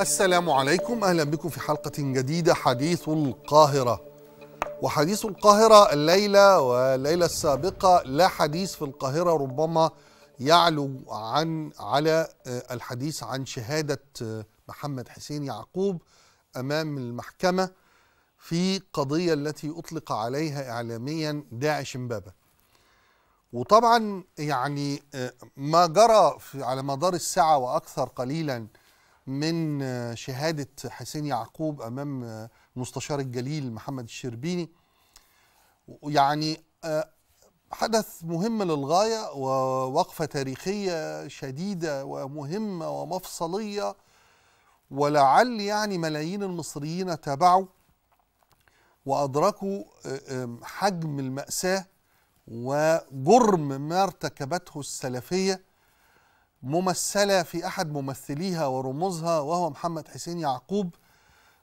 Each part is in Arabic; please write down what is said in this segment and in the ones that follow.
السلام عليكم اهلا بكم في حلقه جديده حديث القاهره وحديث القاهره الليله والليله السابقه لا حديث في القاهره ربما يعلو عن على آه، الحديث عن شهاده آه، محمد حسين يعقوب امام المحكمه في قضيه التي اطلق عليها اعلاميا داعش امبابه وطبعا يعني آه، ما جرى على مدار الساعه واكثر قليلا من شهادة حسين يعقوب أمام مستشار الجليل محمد الشربيني يعني آه، حدث مهم للغاية ووقفة تاريخية شديدة ومهمة ومفصلية ولعل يعني ملايين المصريين تابعوا وأدركوا آه، حجم المأساة وجرم ما ارتكبته السلفية ممثله في احد ممثليها ورموزها وهو محمد حسين يعقوب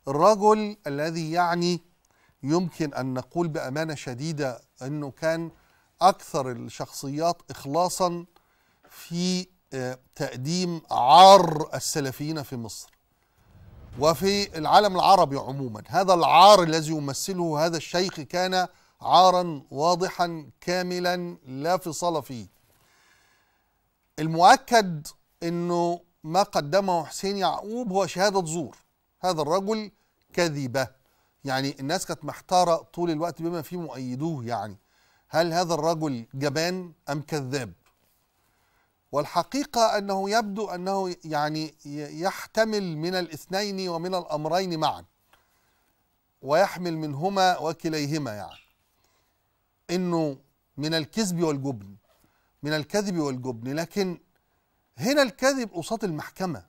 الرجل الذي يعني يمكن ان نقول بامانه شديده انه كان اكثر الشخصيات اخلاصا في آه، تقديم عار السلفيين في مصر وفي العالم العربي عموما هذا العار الذي يمثله هذا الشيخ كان عارا واضحا كاملا لا فصال فيه المؤكد انه ما قدمه حسين يعقوب هو شهاده زور هذا الرجل كذبه يعني الناس كانت محتاره طول الوقت بما فيه مؤيدوه يعني هل هذا الرجل جبان ام كذاب والحقيقه انه يبدو انه يعني يحتمل من الاثنين ومن الامرين معا ويحمل منهما وكليهما يعني انه من الكذب والجبن من الكذب والجبن لكن هنا الكذب قصاد المحكمة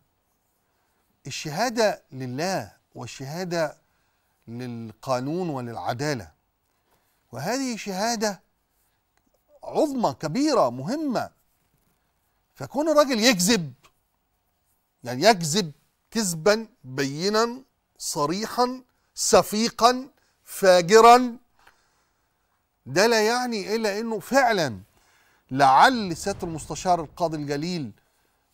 الشهادة لله والشهادة للقانون وللعدالة وهذه شهادة عظمى كبيرة مهمة فكون الراجل يكذب يعني يكذب كذبا بينا صريحا سفيقا فاجرا ده لا يعني الا انه فعلا لعل سياده المستشار القاضي الجليل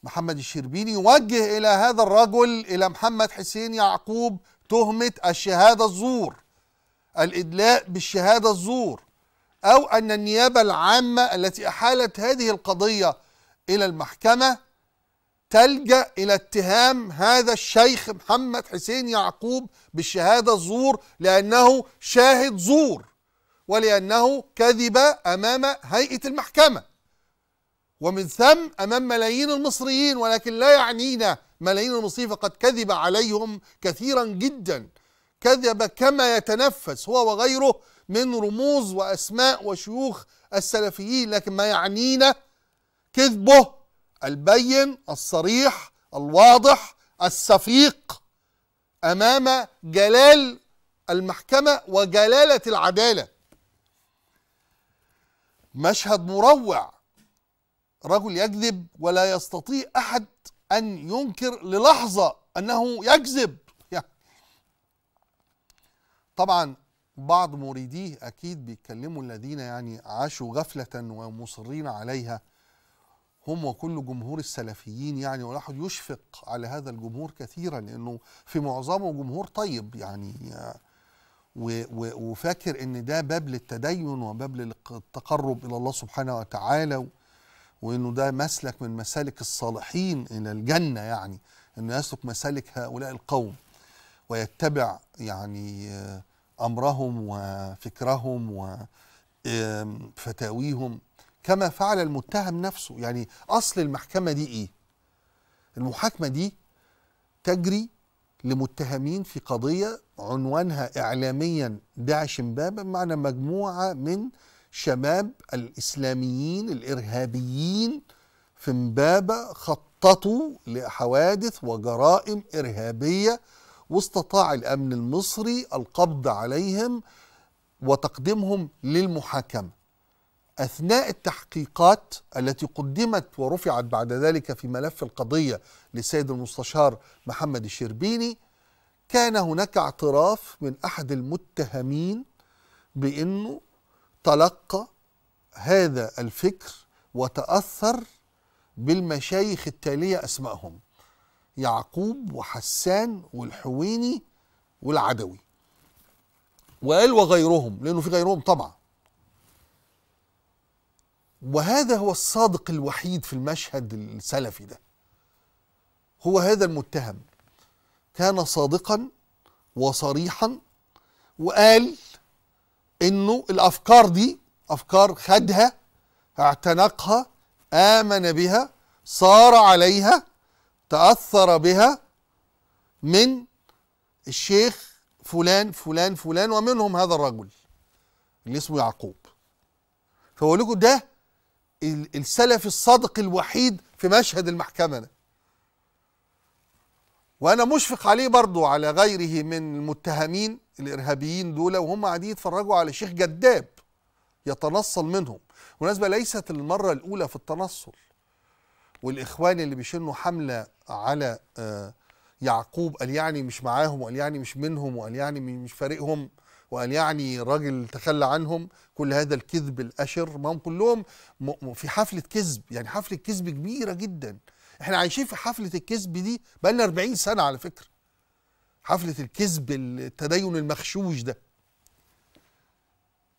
محمد الشربيني يوجه الى هذا الرجل الى محمد حسين يعقوب تهمه الشهاده الزور الادلاء بالشهاده الزور او ان النيابه العامه التي احالت هذه القضيه الى المحكمه تلجا الى اتهام هذا الشيخ محمد حسين يعقوب بالشهاده الزور لانه شاهد زور ولأنه كذب أمام هيئة المحكمة ومن ثم أمام ملايين المصريين ولكن لا يعنينا ملايين المصريين فقد كذب عليهم كثيرا جدا كذب كما يتنفس هو وغيره من رموز وأسماء وشيوخ السلفيين لكن ما يعنينا كذبه البين الصريح الواضح السفيق امام جلال المحكمه وجلاله العداله مشهد مروع رجل يكذب ولا يستطيع احد ان ينكر للحظه انه يكذب يعني طبعا بعض مريديه اكيد بيتكلموا الذين يعني عاشوا غفله ومصرين عليها هم وكل جمهور السلفيين يعني والواحد يشفق على هذا الجمهور كثيرا لانه في معظمه جمهور طيب يعني آه، وفاكر ان ده باب للتدين وباب للتقرب الى الله سبحانه وتعالى وانه ده مسلك من مسالك الصالحين الى الجنه يعني انه يسلك مسالك هؤلاء القوم ويتبع يعني امرهم وفكرهم وفتاويهم كما فعل المتهم نفسه يعني اصل المحكمه دي ايه المحاكمه دي تجري لمتهمين في قضية عنوانها إعلاميا داعش بابا معنى مجموعة من شباب الإسلاميين الإرهابيين في مبابة خططوا لحوادث وجرائم إرهابية واستطاع الأمن المصري القبض عليهم وتقديمهم للمحاكمة أثناء التحقيقات التي قدمت ورفعت بعد ذلك في ملف القضية للسيد المستشار محمد الشربيني كان هناك اعتراف من أحد المتهمين بأنه تلقى هذا الفكر وتأثر بالمشايخ التالية أسمائهم يعقوب وحسان والحويني والعدوي وقال وغيرهم لأنه في غيرهم طبعا وهذا هو الصادق الوحيد في المشهد السلفي ده هو هذا المتهم كان صادقا وصريحا وقال انه الافكار دي افكار خدها اعتنقها امن بها صار عليها تاثر بها من الشيخ فلان فلان فلان ومنهم هذا الرجل اللي اسمه يعقوب فبقول لكم ده السلفي الصادق الوحيد في مشهد المحكمة ده وانا مشفق عليه برضو على غيره من المتهمين الارهابيين دول وهم قاعدين يتفرجوا على شيخ جداب يتنصل منهم مناسبة ليست المرة الاولى في التنصل والاخوان اللي بيشنوا حملة على آه يعقوب قال يعني مش معاهم وقال يعني مش منهم وقال يعني مش فارقهم وقال يعني راجل تخلى عنهم كل هذا الكذب الاشر ما هم كلهم في حفله كذب يعني حفله كذب كبيره جدا احنا عايشين في حفله الكذب دي بقالنا 40 سنه على فكره حفله الكذب التدين المخشوش ده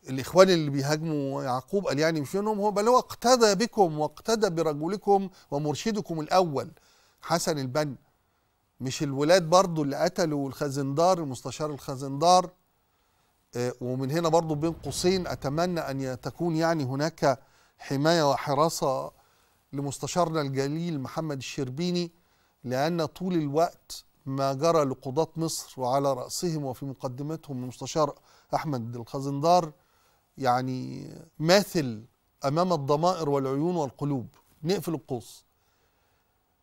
الاخوان اللي بيهاجموا يعقوب قال يعني مش منهم هو بل هو اقتدى بكم واقتدى برجلكم ومرشدكم الاول حسن البنا مش الولاد برضو اللي قتلوا الخزندار المستشار الخزندار آه، ومن هنا برضو بين قوسين أتمنى أن تكون يعني هناك حماية وحراسة لمستشارنا الجليل محمد الشربيني لأن طول الوقت ما جرى لقضاة مصر وعلى رأسهم وفي مقدمتهم المستشار أحمد الخزندار يعني ماثل أمام الضمائر والعيون والقلوب نقفل القوس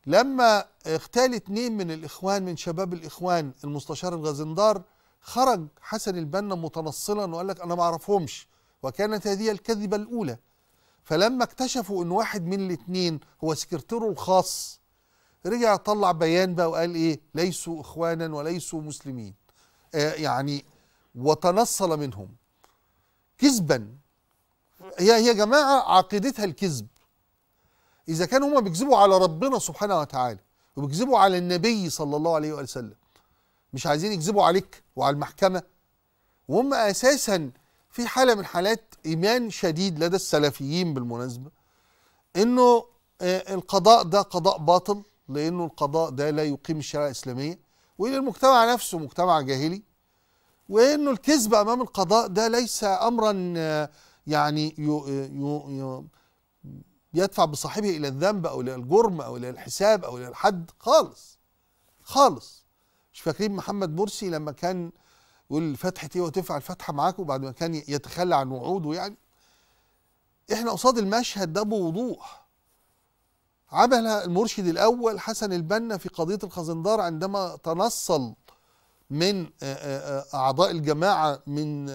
لما اغتال اتنين من الإخوان من شباب الإخوان المستشار الغازندار خرج حسن البنا متنصلا وقال لك أنا ما أعرفهمش وكانت هذه الكذبة الأولى فلما اكتشفوا أن واحد من الاتنين هو سكرتيره الخاص رجع طلع بيان بقى وقال إيه ليسوا إخوانا وليسوا مسلمين آه يعني وتنصل منهم كذبا هي هي جماعة عقيدتها الكذب إذا كانوا هم بيكذبوا على ربنا سبحانه وتعالى وبيكذبوا على النبي صلى الله عليه وسلم مش عايزين يكذبوا عليك وعلى المحكمة وهم أساسا في حالة من حالات إيمان شديد لدى السلفيين بالمناسبة إنه آه، القضاء ده قضاء باطل لأنه القضاء ده لا يقيم الشريعة الإسلامية وإن المجتمع نفسه مجتمع جاهلي وإنه الكذب أمام القضاء ده ليس أمرا آه، يعني يو آه، يو يو بيدفع بصاحبه الى الذنب او الى الجرم او الى الحساب او الى الحد خالص خالص مش فاكرين محمد مرسي لما كان يقول فتحة ايه وتنفع الفتحة معاك وبعد ما كان يتخلى عن وعوده يعني احنا قصاد المشهد ده بوضوح عمل المرشد الاول حسن البنا في قضية الخزندار عندما تنصل من اعضاء الجماعة من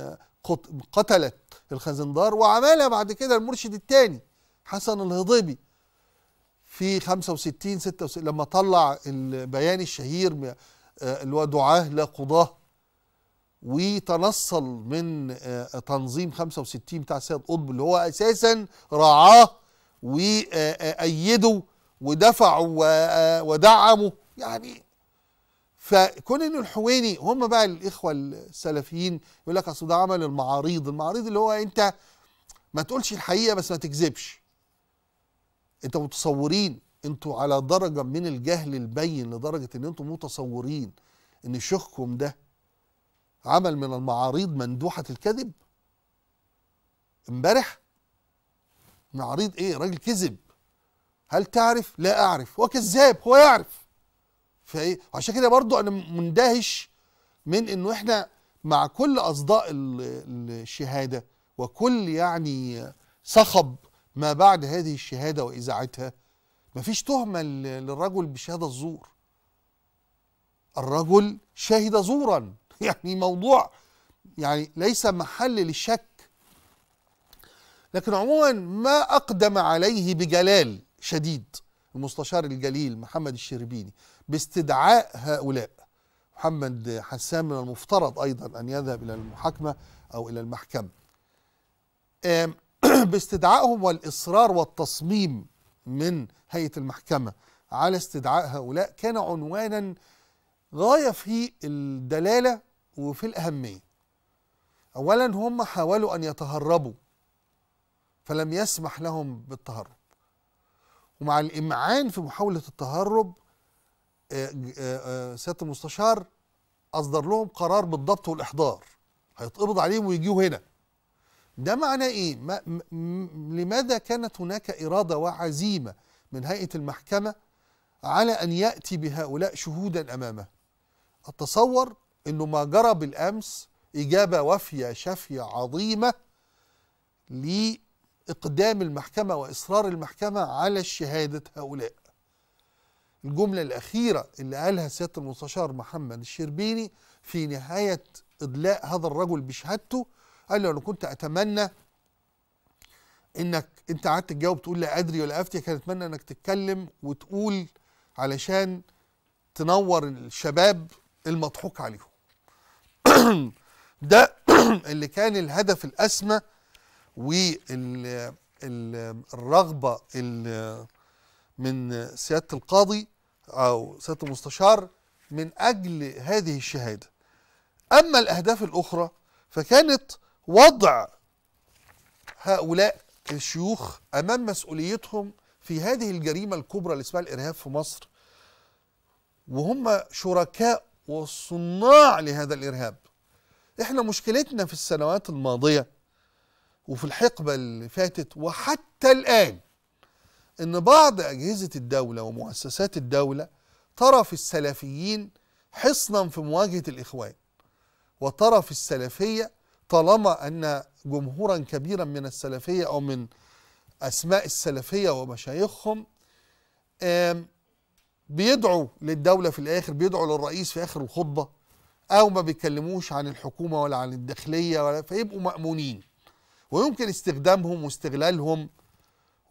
قتلة الخزندار وعملها بعد كده المرشد الثاني حسن الهضيبي في 65 66 لما طلع البيان الشهير آه، اللي هو دعاه لا قضاه وتنصل من آه، تنظيم 65 بتاع السيد قطب اللي هو اساسا رعاه وايده ودفعه آه، ودعمه يعني فكون ان الحويني هم بقى الاخوه السلفيين يقول لك اصل ده عمل المعاريض المعاريض اللي هو انت ما تقولش الحقيقه بس ما تكذبش انتوا متصورين انتوا على درجه من الجهل البين لدرجه ان انتوا متصورين ان شيخكم ده عمل من المعاريض مندوحه الكذب امبارح معاريض ايه راجل كذب هل تعرف لا اعرف هو كذاب هو يعرف فايه عشان كده برضو انا مندهش من انه احنا مع كل اصداء الشهاده وكل يعني صخب ما بعد هذه الشهادة وإذاعتها مفيش تهمة للرجل بشهادة الزور الرجل شهد زورا يعني موضوع يعني ليس محل للشك لكن عموما ما أقدم عليه بجلال شديد المستشار الجليل محمد الشربيني باستدعاء هؤلاء محمد حسان من المفترض أيضا أن يذهب إلى المحاكمة أو إلى المحكمة باستدعائهم والاصرار والتصميم من هيئه المحكمه على استدعاء هؤلاء كان عنوانا غايه في الدلاله وفي الاهميه. اولا هم حاولوا ان يتهربوا فلم يسمح لهم بالتهرب. ومع الامعان في محاوله التهرب آه، آه، آه، سياده المستشار اصدر لهم قرار بالضبط والاحضار هيتقبض عليهم ويجيوا هنا ده معناه ايه ما لماذا كانت هناك اراده وعزيمه من هيئه المحكمه على ان ياتي بهؤلاء شهودا امامه اتصور انه ما جرى بالامس اجابه وافيه شافيه عظيمه لاقدام المحكمه واصرار المحكمه على شهاده هؤلاء الجمله الاخيره اللي قالها سياده المستشار محمد الشربيني في نهايه ادلاء هذا الرجل بشهادته قال له انا كنت اتمنى انك انت قعدت تجاوب تقول لا ادري ولا افتي كان اتمنى انك تتكلم وتقول علشان تنور الشباب المضحوك عليهم ده اللي كان الهدف الاسمى والرغبه من سياده القاضي او سياده المستشار من اجل هذه الشهاده اما الاهداف الاخرى فكانت وضع هؤلاء الشيوخ امام مسؤوليتهم في هذه الجريمه الكبرى اللي اسمها الارهاب في مصر وهم شركاء وصناع لهذا الارهاب احنا مشكلتنا في السنوات الماضيه وفي الحقبه اللي فاتت وحتى الان ان بعض اجهزه الدوله ومؤسسات الدوله ترى في السلفيين حصنا في مواجهه الاخوان وترى في السلفيه طالما أن جمهورا كبيرا من السلفية أو من أسماء السلفية ومشايخهم بيدعوا للدولة في الآخر بيدعوا للرئيس في آخر الخطبة أو ما بيكلموش عن الحكومة ولا عن الداخلية ولا فيبقوا مأمونين ويمكن استخدامهم واستغلالهم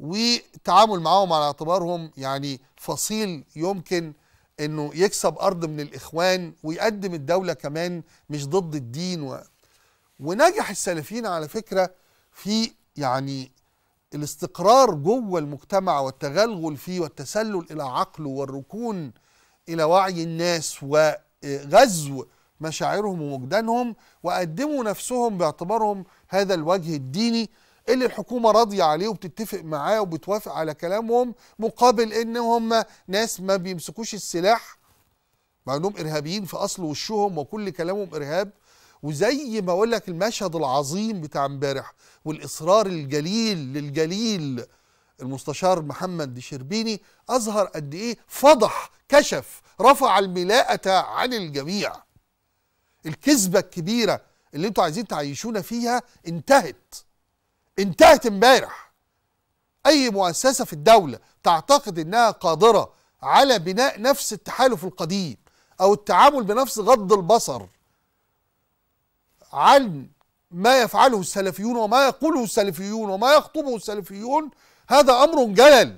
والتعامل معاهم على اعتبارهم يعني فصيل يمكن انه يكسب ارض من الاخوان ويقدم الدوله كمان مش ضد الدين و... ونجح السلفيين على فكره في يعني الاستقرار جوه المجتمع والتغلغل فيه والتسلل الى عقله والركون الى وعي الناس وغزو مشاعرهم ووجدانهم وقدموا نفسهم باعتبارهم هذا الوجه الديني اللي الحكومة راضية عليه وبتتفق معاه وبتوافق على كلامهم مقابل ان هم ناس ما بيمسكوش السلاح مع انهم ارهابيين في اصل وشهم وكل كلامهم ارهاب وزي ما اقول لك المشهد العظيم بتاع امبارح والاصرار الجليل للجليل المستشار محمد شربيني اظهر قد ايه فضح كشف رفع الملاءه عن الجميع الكذبه الكبيره اللي انتوا عايزين تعيشونا فيها انتهت انتهت امبارح اي مؤسسه في الدوله تعتقد انها قادره على بناء نفس التحالف القديم او التعامل بنفس غض البصر عن ما يفعله السلفيون وما يقوله السلفيون وما يخطبه السلفيون هذا امر جلل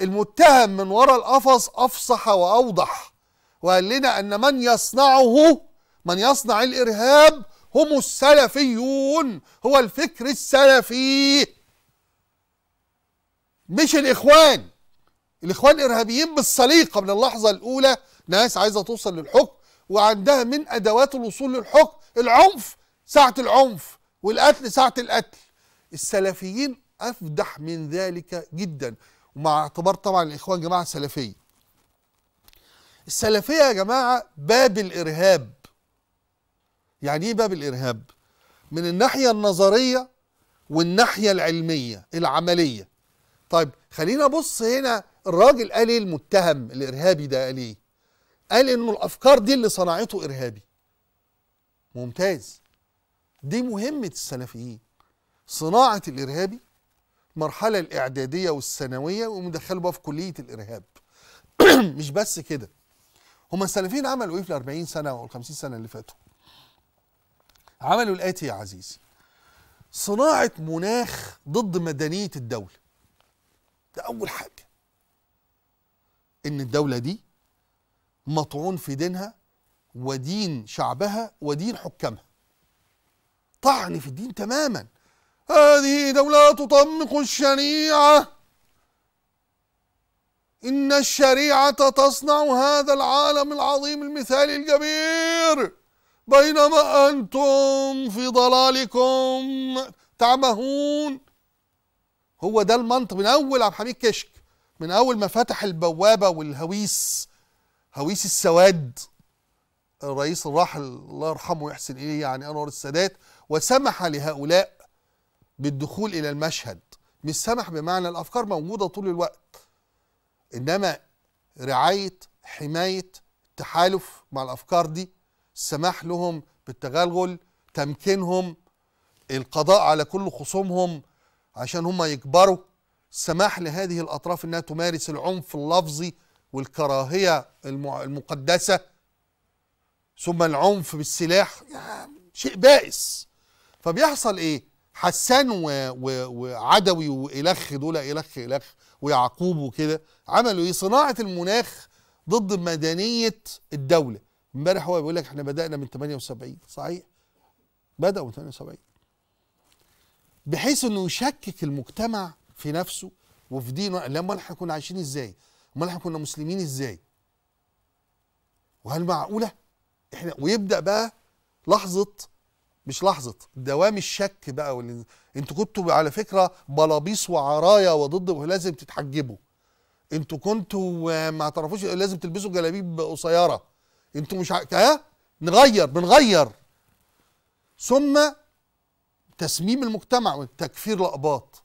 المتهم من وراء القفص افصح واوضح وقال لنا ان من يصنعه من يصنع الارهاب هم السلفيون هو الفكر السلفي مش الاخوان الاخوان ارهابيين بالسليقه من اللحظه الاولى ناس عايزه توصل للحكم وعندها من ادوات الوصول للحكم العنف ساعه العنف والقتل ساعه القتل السلفيين افدح من ذلك جدا ومع اعتبار طبعا الاخوان جماعه سلفيه السلفيه يا جماعه باب الارهاب يعني ايه باب الارهاب من الناحيه النظريه والناحيه العلميه العمليه طيب خلينا بص هنا الراجل قال ايه المتهم الارهابي ده قال ايه قال انه الافكار دي اللي صنعته ارهابي ممتاز دي مهمه السلفيين صناعه الارهابي المرحله الاعداديه والثانويه ومدخله بقى في كليه الارهاب مش بس كده هما السلفيين عملوا ايه في ال 40 سنه او ال 50 سنه اللي فاتوا عملوا الاتي يا عزيزي صناعه مناخ ضد مدنيه الدوله ده اول حاجه ان الدوله دي مطعون في دينها ودين شعبها ودين حكامها طعن في الدين تماما هذه دولة تطمق الشريعة إن الشريعة تصنع هذا العالم العظيم المثالي الكبير بينما أنتم في ضلالكم تعمهون هو ده المنطق من أول عبد الحميد كشك من أول ما فتح البوابة والهويس هويس السواد الرئيس الراحل الله يرحمه يحسن إليه يعني أنور السادات وسمح لهؤلاء بالدخول إلى المشهد مش سمح بمعنى الأفكار موجودة طول الوقت إنما رعاية حماية التحالف مع الأفكار دي السماح لهم بالتغلغل تمكينهم القضاء على كل خصومهم عشان هم يكبروا السماح لهذه الأطراف أنها تمارس العنف اللفظي والكراهية المقدسة ثم العنف بالسلاح شيء بائس فبيحصل ايه حسان وعدوي والخ دول الخ الخ ويعقوب وكده عملوا ايه صناعه المناخ ضد مدنيه الدوله امبارح هو بيقول لك احنا بدانا من 78 صحيح بداوا من 78 بحيث انه يشكك المجتمع في نفسه وفي دينه لما احنا كنا عايشين ازاي امال احنا كنا مسلمين ازاي وهل معقوله احنا ويبدا بقى لحظه مش لحظه دوام الشك بقى واللي انتوا كنتوا على فكره بلابيص وعرايا وضد ولازم تتحجبوا انتوا كنتوا ما تعرفوش لازم تلبسوا جلابيب قصيره انتوا مش ها نغير بنغير ثم تسميم المجتمع والتكفير لاقباط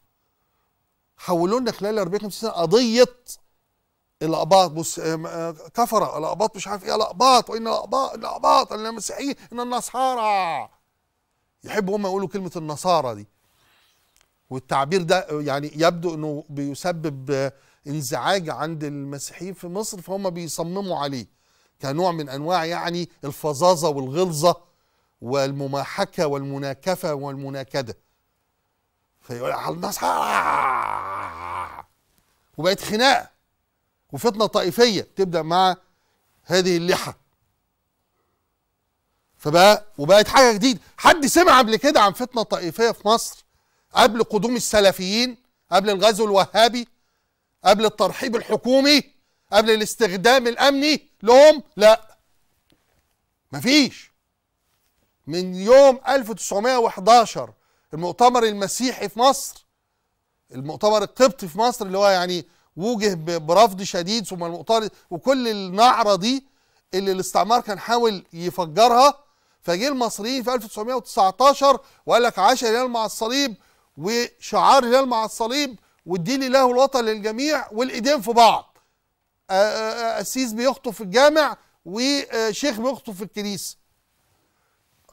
حولوا لنا خلال 40 50 سنه قضيه الأقباط بص آه، آه، كفرة الأقباط مش عارف إيه الأقباط وإن الأقباط الأقباط المسيحيين إن النصارى يحبوا هم يقولوا كلمة النصارى دي والتعبير ده يعني يبدو إنه بيسبب انزعاج عند المسيحيين في مصر فهم بيصمموا عليه كنوع من أنواع يعني الفظاظة والغلظة والمماحكة والمناكفة والمناكدة فيقول النصارى وبقت خناقه وفتنة طائفية تبدأ مع هذه اللحى فبقى وبقت حاجة جديدة حد سمع قبل كده عن فتنة طائفية في مصر قبل قدوم السلفيين قبل الغزو الوهابي قبل الترحيب الحكومي قبل الاستخدام الأمني لهم لا مفيش من يوم 1911 المؤتمر المسيحي في مصر المؤتمر القبطي في مصر اللي هو يعني وجه برفض شديد ثم المؤتمر وكل النعره دي اللي الاستعمار كان حاول يفجرها فجه المصريين في 1919 وقال لك 10 ريال مع الصليب وشعار ريال مع الصليب والدين الله الوطن للجميع والايدين في بعض قسيس بيخطف الجامع وشيخ بيخطف الكنيسه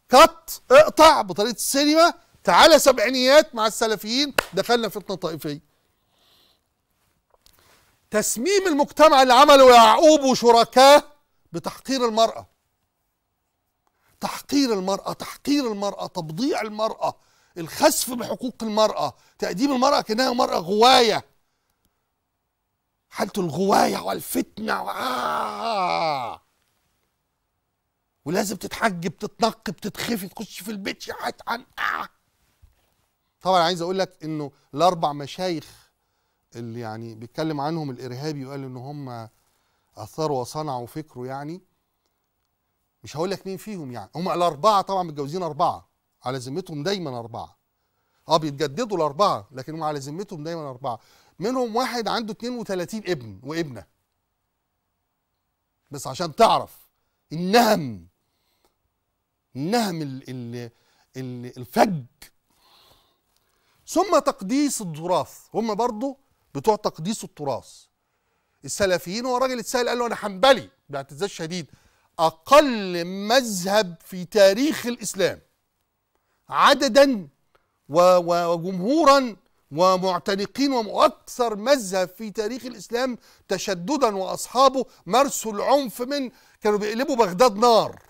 كت اقطع بطريقه السينما تعالى سبعينيات مع السلفيين دخلنا فتنه طائفيه تسميم المجتمع اللي عمله يعقوب وشركاه بتحقير المرأة تحقير المرأة تحقير المرأة تبضيع المرأة الخسف بحقوق المرأة تقديم المرأة كأنها مرأة غواية حالة الغواية والفتنة وآه. ولازم تتحجب تتنقب تتخفي تخش في البيت شحات عن آه. طبعا عايز اقول لك انه الاربع مشايخ اللي يعني بيتكلم عنهم الارهابي وقال ان هم اثروا وصنعوا فكره يعني مش هقول لك مين فيهم يعني هم الاربعه طبعا متجوزين اربعه على ذمتهم دايما اربعه اه بيتجددوا الاربعه لكن هم على ذمتهم دايما اربعه منهم واحد عنده 32 ابن وابنه بس عشان تعرف النهم النهم ال ال ال الفج ثم تقديس الظراف هم برضه بتوع تقديس التراث السلفيين هو راجل اتسال قال له انا حنبلي باعتزاز شديد اقل مذهب في تاريخ الاسلام عددا وجمهورا ومعتنقين واكثر مذهب في تاريخ الاسلام تشددا واصحابه مارسوا العنف من كانوا بيقلبوا بغداد نار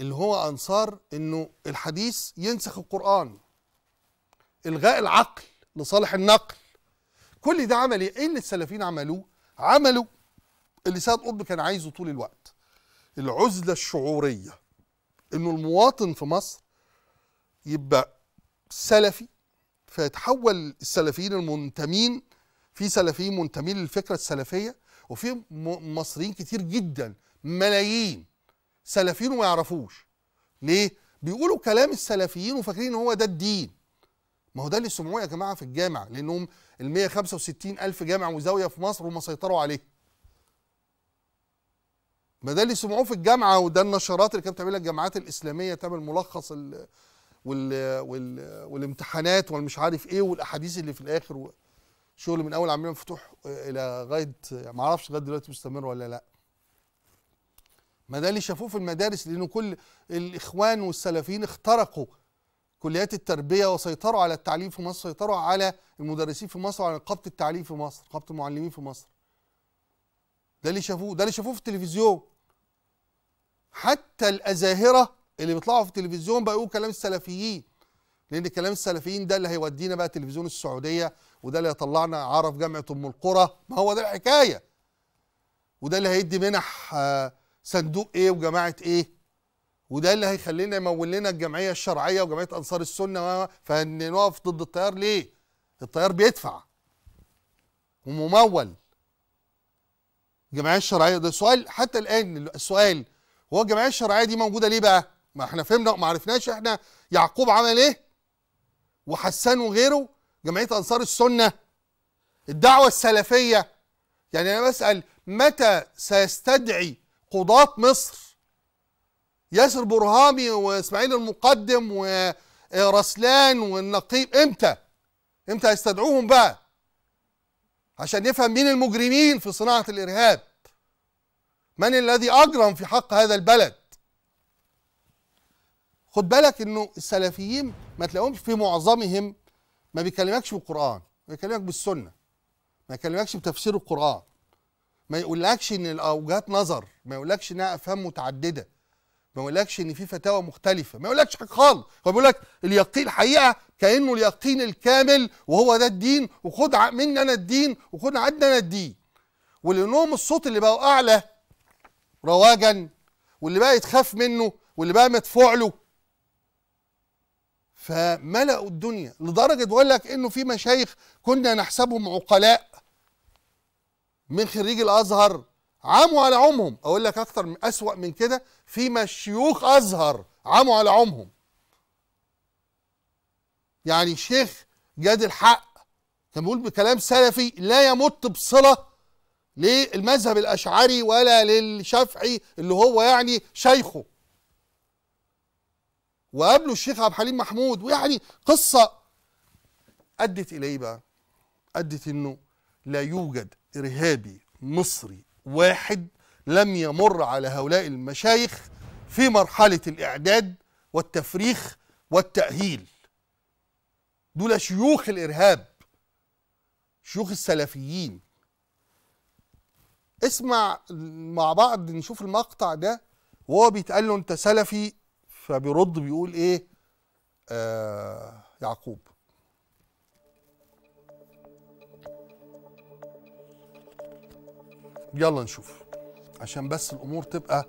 اللي هو انصار انه الحديث ينسخ القران الغاء العقل لصالح النقل كل ده عمل ايه؟ ايه اللي السلفيين عملوه؟ عملوا اللي سيد قطب كان عايزه طول الوقت العزله الشعوريه انه المواطن في مصر يبقى سلفي فيتحول السلفيين المنتمين في سلفيين منتمين للفكره السلفيه وفي مصريين كتير جدا ملايين سلفيين وما يعرفوش ليه؟ بيقولوا كلام السلفيين وفاكرين ان هو ده الدين ما هو ده اللي سمعوه يا جماعه في الجامع لانهم ال 165 الف جامع وزاويه في مصر هم سيطروا عليه ما ده اللي سمعوه في الجامعه وده النشرات اللي كانت بتعملها الجامعات الاسلاميه تعمل ملخص ال وال وال والامتحانات والمش عارف ايه والاحاديث اللي في الاخر شغل من اول عمليه مفتوح الى غايه ما اعرفش لغايه دلوقتي مستمر ولا لا ما ده اللي شافوه في المدارس لانه كل الاخوان والسلفيين اخترقوا كليات التربيه وسيطروا على التعليم في مصر سيطروا على المدرسين في مصر وعلى نقابه التعليم في مصر نقابه المعلمين في مصر ده اللي شافوه ده اللي شافوه في التلفزيون حتى الازاهره اللي بيطلعوا في التلفزيون بقى يقولوا كلام السلفيين لان كلام السلفيين ده اللي هيودينا بقى تلفزيون السعوديه وده اللي هيطلعنا عرف جامعه ام القرى ما هو ده الحكايه وده اللي هيدي منح آه، صندوق ايه وجماعه ايه وده اللي هيخلينا يمول لنا الجمعيه الشرعيه وجمعيه انصار السنه فنقف ضد التيار ليه؟ التيار بيدفع وممول الجمعيه الشرعيه ده سؤال حتى الان السؤال هو الجمعيه الشرعيه دي موجوده ليه بقى؟ ما احنا فهمنا وما عرفناش احنا يعقوب عمل ايه؟ وحسان وغيره جمعيه انصار السنه الدعوه السلفيه يعني انا بسال متى سيستدعي قضاه مصر ياسر برهامي واسماعيل المقدم ورسلان والنقيب امتى امتى هيستدعوهم بقى عشان يفهم مين المجرمين في صناعه الارهاب من الذي اجرم في حق هذا البلد خد بالك انه السلفيين ما تلاقيهمش في معظمهم ما بيكلمكش بالقران ما بيكلمك بالسنه ما يكلمكش بتفسير القران ما يقولكش ان الاوجهات نظر ما يقولكش انها افهام متعدده ما يقولكش ان في فتاوى مختلفه ما يقولكش حاجه خالص هو بيقول لك اليقين الحقيقه كانه اليقين الكامل وهو ده الدين وخد مني انا الدين وخد عندنا انا الدين ولانهم الصوت اللي بقوا اعلى رواجا واللي بقى يتخاف منه واللي بقى مدفوع له فملأوا الدنيا لدرجة بقول لك إنه في مشايخ كنا نحسبهم عقلاء من خريج الأزهر عموا على عمهم أقول لك أكتر من أسوأ من كده فيما الشيوخ أزهر عموا على عمهم يعني شيخ جاد الحق كان بيقول بكلام سلفي لا يمت بصلة للمذهب الأشعري ولا للشافعي اللي هو يعني شيخه وقابله الشيخ عبد الحليم محمود ويعني قصة أدت إليه بقى أدت إنه لا يوجد إرهابي مصري واحد لم يمر على هؤلاء المشايخ في مرحلة الإعداد والتفريخ والتأهيل دول شيوخ الإرهاب شيوخ السلفيين اسمع مع بعض نشوف المقطع ده وهو بيتقال له أنت سلفي فبيرد بيقول إيه آه يعقوب يلا نشوف عشان بس الامور تبقى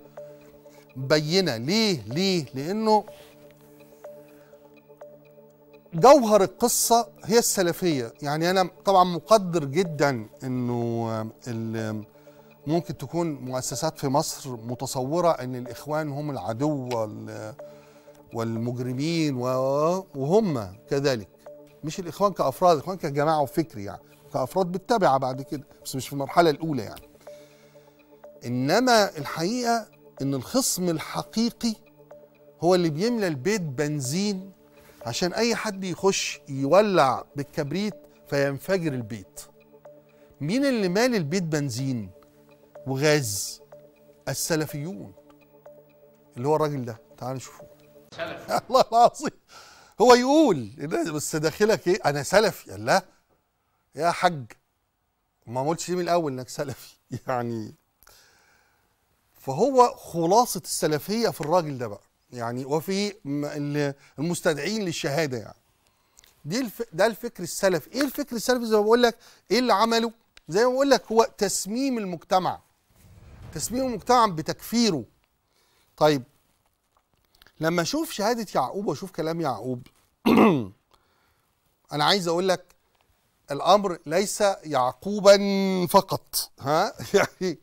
بينه ليه ليه لانه جوهر القصة هي السلفية يعني أنا طبعا مقدر جدا أنه ممكن تكون مؤسسات في مصر متصورة أن الإخوان هم العدو والمجرمين وهم كذلك مش الإخوان كأفراد الإخوان كجماعة وفكر يعني كأفراد بتتابعة بعد كده بس مش في المرحلة الأولى يعني انما الحقيقه ان الخصم الحقيقي هو اللي بيملى البيت بنزين عشان اي حد يخش يولع بالكبريت فينفجر البيت مين اللي مال البيت بنزين وغاز السلفيون اللي هو الراجل ده تعالوا نشوفوه الله العظيم هو يقول بس داخلك ايه انا سلفي الله لا يا حاج ما قلتش ليه من الاول انك سلفي يعني فهو خلاصة السلفية في الراجل ده بقى يعني وفي المستدعين للشهادة يعني دي الف... ده الفكر السلفي ايه الفكر السلفي زي ما بقول لك ايه اللي عمله زي ما بقول لك هو تسميم المجتمع تسميم المجتمع بتكفيره طيب لما اشوف شهادة يعقوب واشوف كلام يعقوب انا عايز اقول لك الامر ليس يعقوبا فقط ها يعني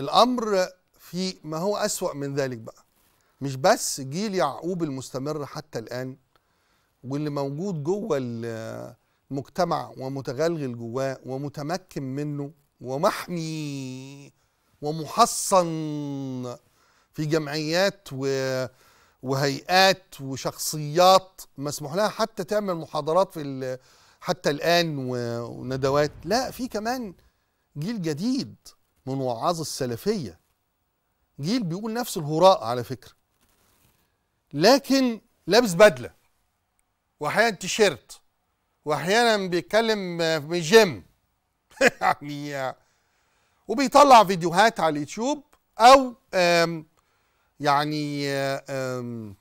الامر في ما هو اسوا من ذلك بقى مش بس جيل يعقوب المستمر حتى الان واللي موجود جوه المجتمع ومتغلغل جواه ومتمكن منه ومحمي ومحصن في جمعيات و وهيئات وشخصيات مسموح لها حتى تعمل محاضرات في حتى الان وندوات لا في كمان جيل جديد من وعاظ السلفية جيل بيقول نفس الهراء على فكرة لكن لابس بدلة وأحيانا تيشيرت وأحيانا بيتكلم في جيم يعني وبيطلع فيديوهات على اليوتيوب أو آم يعني آم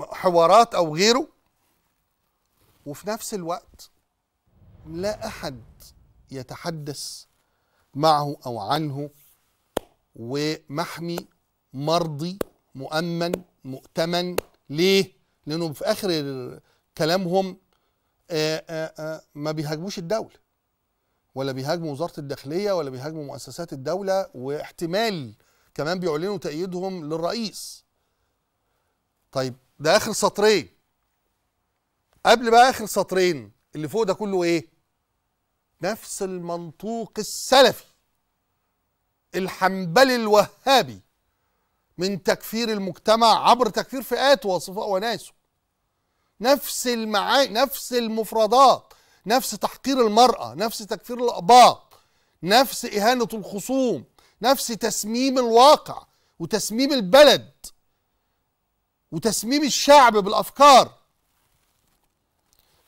حوارات أو غيره وفي نفس الوقت لا أحد يتحدث معه أو عنه ومحمي مرضي مؤمن مؤتمن ليه؟ لأنه في آخر كلامهم آآ آه، آآ آه، آه، ما بيهاجموش الدولة ولا بيهاجموا وزارة الداخلية ولا بيهاجموا مؤسسات الدولة واحتمال كمان بيعلنوا تأييدهم للرئيس طيب ده آخر سطرين قبل بقى آخر سطرين اللي فوق ده كله إيه؟ نفس المنطوق السلفي الحنبلي الوهابي من تكفير المجتمع عبر تكفير فئاته وصفاء وناسه نفس المعاني نفس المفردات نفس تحقير المرأة نفس تكفير الأباط نفس إهانة الخصوم نفس تسميم الواقع وتسميم البلد وتسميم الشعب بالأفكار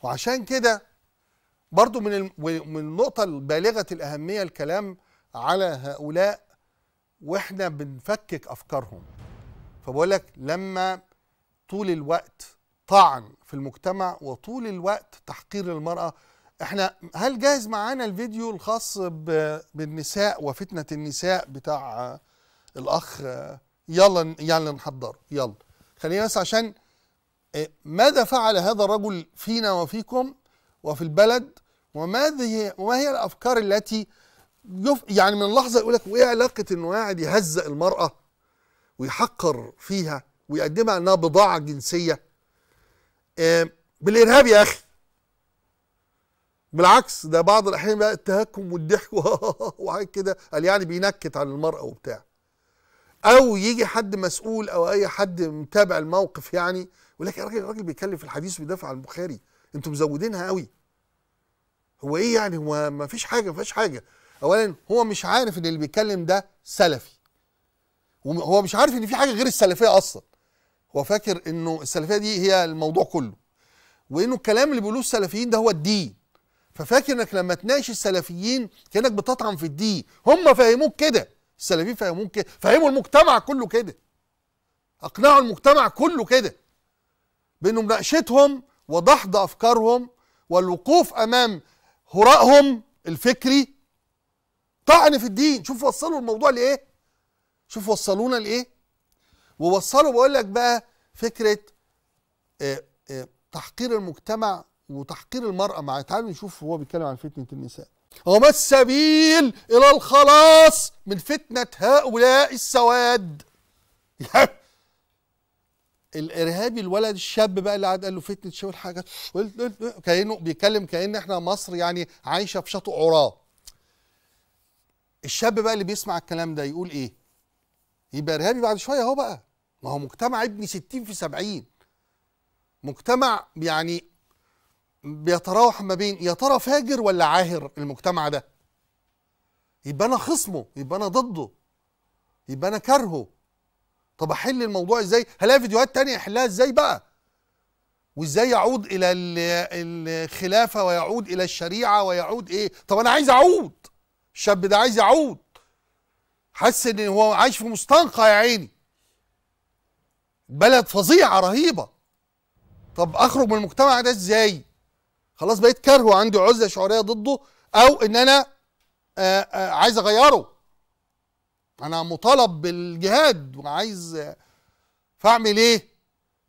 وعشان كده برضو من من النقطة البالغة الأهمية الكلام على هؤلاء واحنا بنفكك أفكارهم فبقول لك لما طول الوقت طعن في المجتمع وطول الوقت تحقير المرأة احنا هل جاهز معانا الفيديو الخاص بالنساء وفتنة النساء بتاع الأخ يلا يلا يعني نحضره يلا خلينا بس عشان إيه، ماذا فعل هذا الرجل فينا وفيكم وفي البلد وما هي وما هي الافكار التي يعني من اللحظه يقول لك وايه علاقه انه قاعد يهزق المراه ويحقر فيها ويقدمها انها بضاعه جنسيه آه، بالارهاب يا اخي بالعكس ده بعض الاحيان بقى التهكم والضحك وحاجات كده قال يعني بينكت على المراه وبتاع او يجي حد مسؤول او اي حد متابع الموقف يعني يقول لك يا راجل الراجل بيتكلم في الحديث بيدافع عن البخاري انتوا مزودينها قوي هو ايه يعني هو ما فيش حاجه ما فيهاش حاجه اولا هو مش عارف ان اللي بيتكلم ده سلفي وهو مش عارف ان في حاجه غير السلفيه اصلا هو فاكر انه السلفيه دي هي الموضوع كله وانه الكلام اللي بيقولوه السلفيين ده هو الدين ففاكر انك لما تناقش السلفيين كانك بتطعن في الدين هم فهموك كده السلفيين فهموك كده فهموا المجتمع كله كده اقنعوا المجتمع كله كده بانه مناقشتهم وضحض افكارهم والوقوف امام هراءهم الفكري طعن في الدين شوف وصلوا الموضوع لايه شوف وصلونا لايه ووصلوا بقول لك بقى فكره آه، آه، تحقير المجتمع وتحقير المراه مع تعالوا نشوف هو بيتكلم عن فتنه النساء وما السبيل الى الخلاص من فتنه هؤلاء السواد الارهابي الولد الشاب بقى اللي قاعد قال له فتنه شو الحاجه كانه بيتكلم كان احنا مصر يعني عايشه في شاطئ عراه الشاب بقى اللي بيسمع الكلام ده يقول ايه يبقى ارهابي بعد شويه اهو بقى ما هو مجتمع ابني 60 في 70 مجتمع يعني بيتراوح ما بين يا ترى فاجر ولا عاهر المجتمع ده يبقى انا خصمه يبقى انا ضده يبقى انا كارهه طب احل الموضوع ازاي هلاقي فيديوهات تانية احلها ازاي بقى وازاي يعود الى الخلافه ويعود الى الشريعه ويعود ايه طب انا عايز اعود الشاب ده عايز يعود حاسس ان هو عايش في مستنقع يا عيني بلد فظيعه رهيبه طب اخرج من المجتمع ده ازاي خلاص بقيت كارهه عندي عزله شعوريه ضده او ان انا آآ آآ عايز اغيره انا مطالب بالجهاد وعايز فاعمل ايه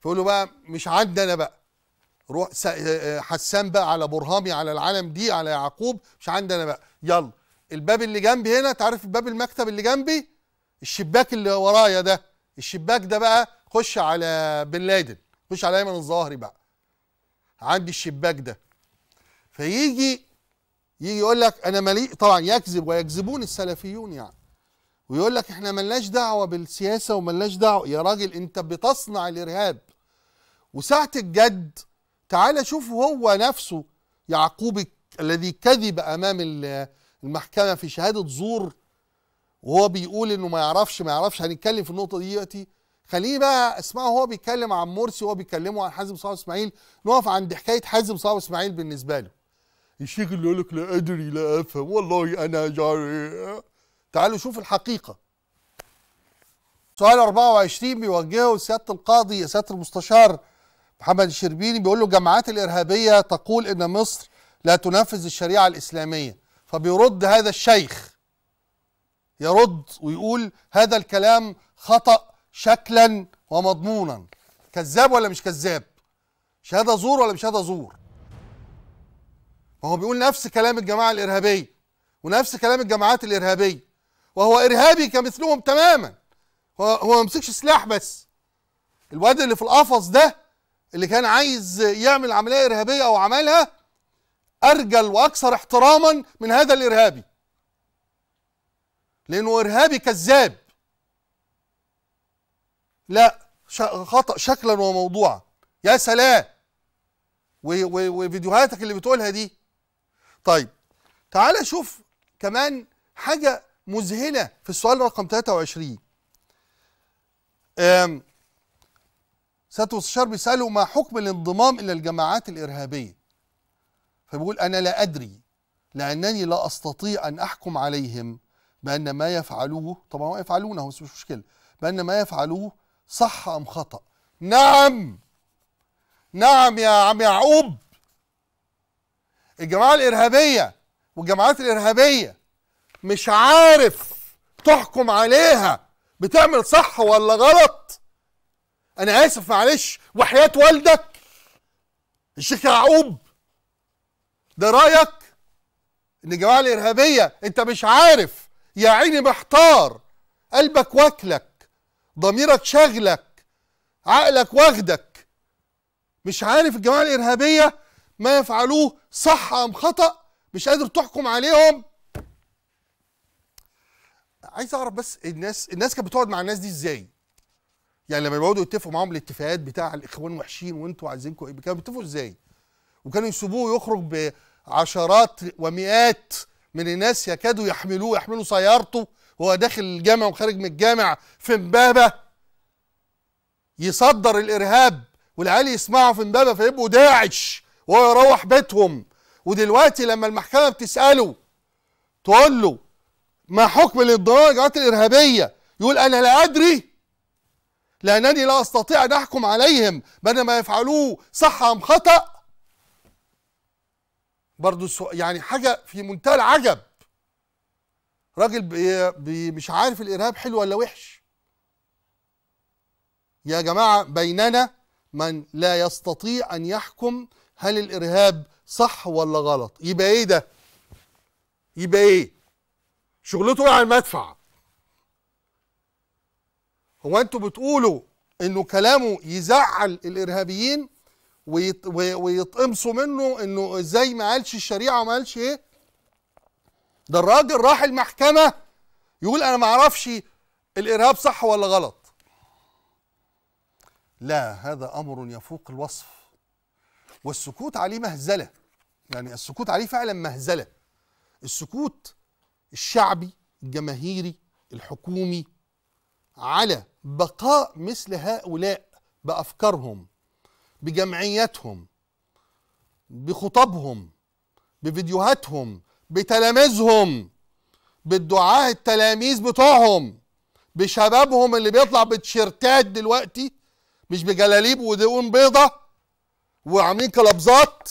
فقوله له بقى مش عندي انا بقى روح آه، آه، حسان بقى على برهامي على العالم دي على يعقوب مش عندي انا بقى يلا الباب اللي جنبي هنا تعرف الباب المكتب اللي جنبي الشباك اللي ورايا ده الشباك ده بقى خش على بن لادن خش على ايمن الظاهري بقى عندي الشباك ده فيجي يجي يقول لك انا مليء طبعا يكذب ويكذبون السلفيون يعني ويقول لك احنا ملناش دعوه بالسياسه وملناش دعوه يا راجل انت بتصنع الارهاب وساعه الجد تعال شوف هو نفسه يعقوب الذي كذب امام المحكمه في شهاده زور وهو بيقول انه ما يعرفش ما يعرفش هنتكلم في النقطه دي دلوقتي خليه بقى اسمعه هو بيتكلم عن مرسي وهو بيكلمه عن حازم صلاح اسماعيل نقف عند حكايه حازم صلاح اسماعيل بالنسبه له الشيخ اللي يقول لك لا ادري لا افهم والله انا جاري تعالوا شوف الحقيقة سؤال 24 بيوجهه سيادة القاضي سيادة المستشار محمد الشربيني بيقول له جماعات الإرهابية تقول إن مصر لا تنفذ الشريعة الإسلامية فبيرد هذا الشيخ يرد ويقول هذا الكلام خطأ شكلا ومضمونا كذاب ولا مش كذاب شهادة زور ولا مش شهادة زور ما هو بيقول نفس كلام الجماعة الإرهابية ونفس كلام الجماعات الإرهابية وهو ارهابي كمثلهم تماما هو هو ما مسكش سلاح بس الواد اللي في القفص ده اللي كان عايز يعمل عمليه ارهابيه او عملها ارجل واكثر احتراما من هذا الارهابي لانه ارهابي كذاب لا خطا شكلا وموضوعا يا سلام وفيديوهاتك اللي بتقولها دي طيب تعالى شوف كمان حاجه مذهله في السؤال رقم 23 سياده المستشار بيساله ما حكم الانضمام الى الجماعات الارهابيه فبيقول انا لا ادري لانني لا استطيع ان احكم عليهم بان ما يفعلوه طبعا هو يفعلونه بس مش مشكله بان ما يفعلوه صح ام خطا نعم نعم يا عم يعقوب الجماعه الارهابيه والجماعات الارهابيه مش عارف تحكم عليها بتعمل صح ولا غلط انا اسف معلش وحياه والدك الشيخ يعقوب ده رايك ان الجماعه الارهابيه انت مش عارف يا عيني محتار قلبك واكلك ضميرك شاغلك عقلك واخدك مش عارف الجماعه الارهابيه ما يفعلوه صح ام خطا مش قادر تحكم عليهم عايز اعرف بس الناس الناس كانت بتقعد مع الناس دي ازاي يعني لما بيقعدوا يتفقوا معاهم الاتفاقات بتاع الاخوان وحشين وانتوا عايزينكم ايه كانوا بيتفقوا ازاي وكانوا يسيبوه يخرج بعشرات ومئات من الناس يكادوا يحملوه يحملوا سيارته وهو داخل الجامع وخارج من الجامع في امبابه يصدر الارهاب والعيال يسمعوا في امبابه فيبقوا داعش وهو يروح بيتهم ودلوقتي لما المحكمه بتساله تقول له ما حكم الاضرار للجماعات الارهابيه يقول انا لا ادري لانني لا استطيع ان احكم عليهم بدل ما يفعلوه صح ام خطا برضه يعني حاجه في منتهى العجب راجل ب... ب... مش عارف الارهاب حلو ولا وحش يا جماعه بيننا من لا يستطيع ان يحكم هل الارهاب صح ولا غلط يبقى ايه ده يبقى ايه شغلته على يعني المدفع هو انتوا بتقولوا انه كلامه يزعل الارهابيين ويتقمصوا منه انه ازاي ما قالش الشريعه وما قالش ايه ده الراجل راح المحكمه يقول انا ما اعرفش الارهاب صح ولا غلط لا هذا امر يفوق الوصف والسكوت عليه مهزله يعني السكوت عليه فعلا مهزله السكوت الشعبي الجماهيري الحكومي على بقاء مثل هؤلاء بافكارهم بجمعياتهم بخطبهم بفيديوهاتهم بتلاميذهم بالدعاء التلاميذ بتوعهم بشبابهم اللي بيطلع بتيشيرتات دلوقتي مش بجلاليب ودقون بيضه وعاملين كلابزات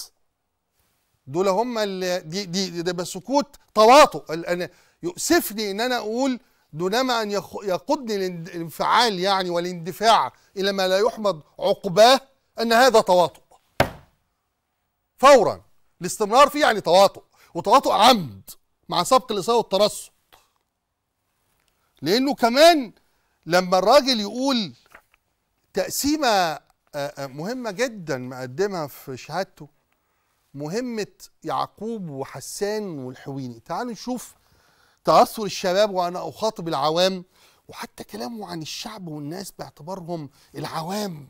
دول هم اللي دي دي ده بسكوت تواطؤ انا يؤسفني ان انا اقول دونما ان يقودني الانفعال يعني والاندفاع الى ما لا يحمد عقباه ان هذا تواطؤ فورا الاستمرار فيه يعني تواطؤ وتواطؤ عمد مع سبق الاصابه والترصد لانه كمان لما الراجل يقول تقسيمه آه، آه، مهمه جدا مقدمها في شهادته مهمة يعقوب وحسان والحويني تعالوا نشوف تأثر الشباب وأنا أخاطب العوام وحتى كلامه عن الشعب والناس باعتبارهم العوام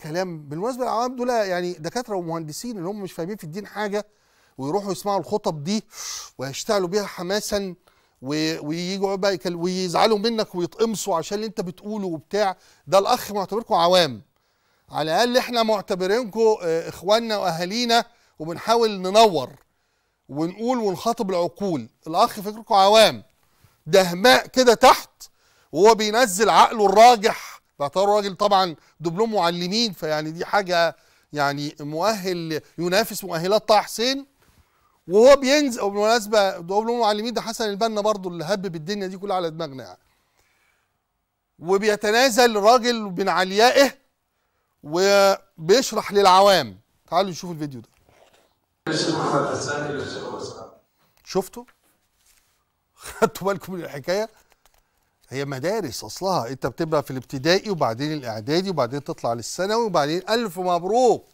كلام بالمناسبة العوام دول يعني دكاترة ومهندسين اللي هم مش فاهمين في الدين حاجة ويروحوا يسمعوا الخطب دي ويشتعلوا بيها حماسا ويجوا بقى ويزعلوا منك ويتقمصوا عشان اللي انت بتقوله وبتاع ده الاخ معتبركم عوام على الاقل احنا معتبرينكم آه، اخواننا واهالينا وبنحاول ننور ونقول ونخاطب العقول الاخ فكركم عوام دهماء كده تحت وهو بينزل عقله الراجح باعتباره راجل طبعا دبلوم معلمين فيعني دي حاجه يعني مؤهل ينافس مؤهلات طه حسين وهو بينزل وبالمناسبه دبلوم معلمين ده حسن البنا برضه اللي هبب الدنيا دي كلها على دماغنا يعني وبيتنازل راجل من عليائه وبيشرح للعوام تعالوا نشوف الفيديو ده شفتوا؟ خدتوا بالكم من الحكايه؟ هي مدارس اصلها انت بتبقى في الابتدائي وبعدين الاعدادي وبعدين تطلع للثانوي وبعدين الف مبروك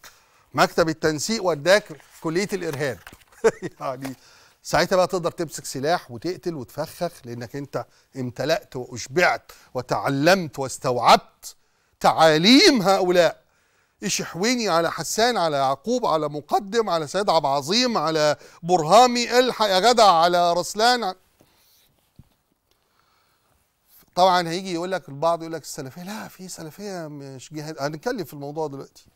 مكتب التنسيق وداك كليه الارهاب يعني ساعتها بقى تقدر تمسك سلاح وتقتل وتفخخ لانك انت امتلأت واشبعت وتعلمت واستوعبت تعاليم هؤلاء الشحويني على حسان على يعقوب على مقدم على سيد عبد العظيم على برهامي الحق يا جدع على رسلان طبعا هيجي يقول لك البعض يقول لك السلفيه لا في سلفيه مش جهاد هنتكلم في الموضوع دلوقتي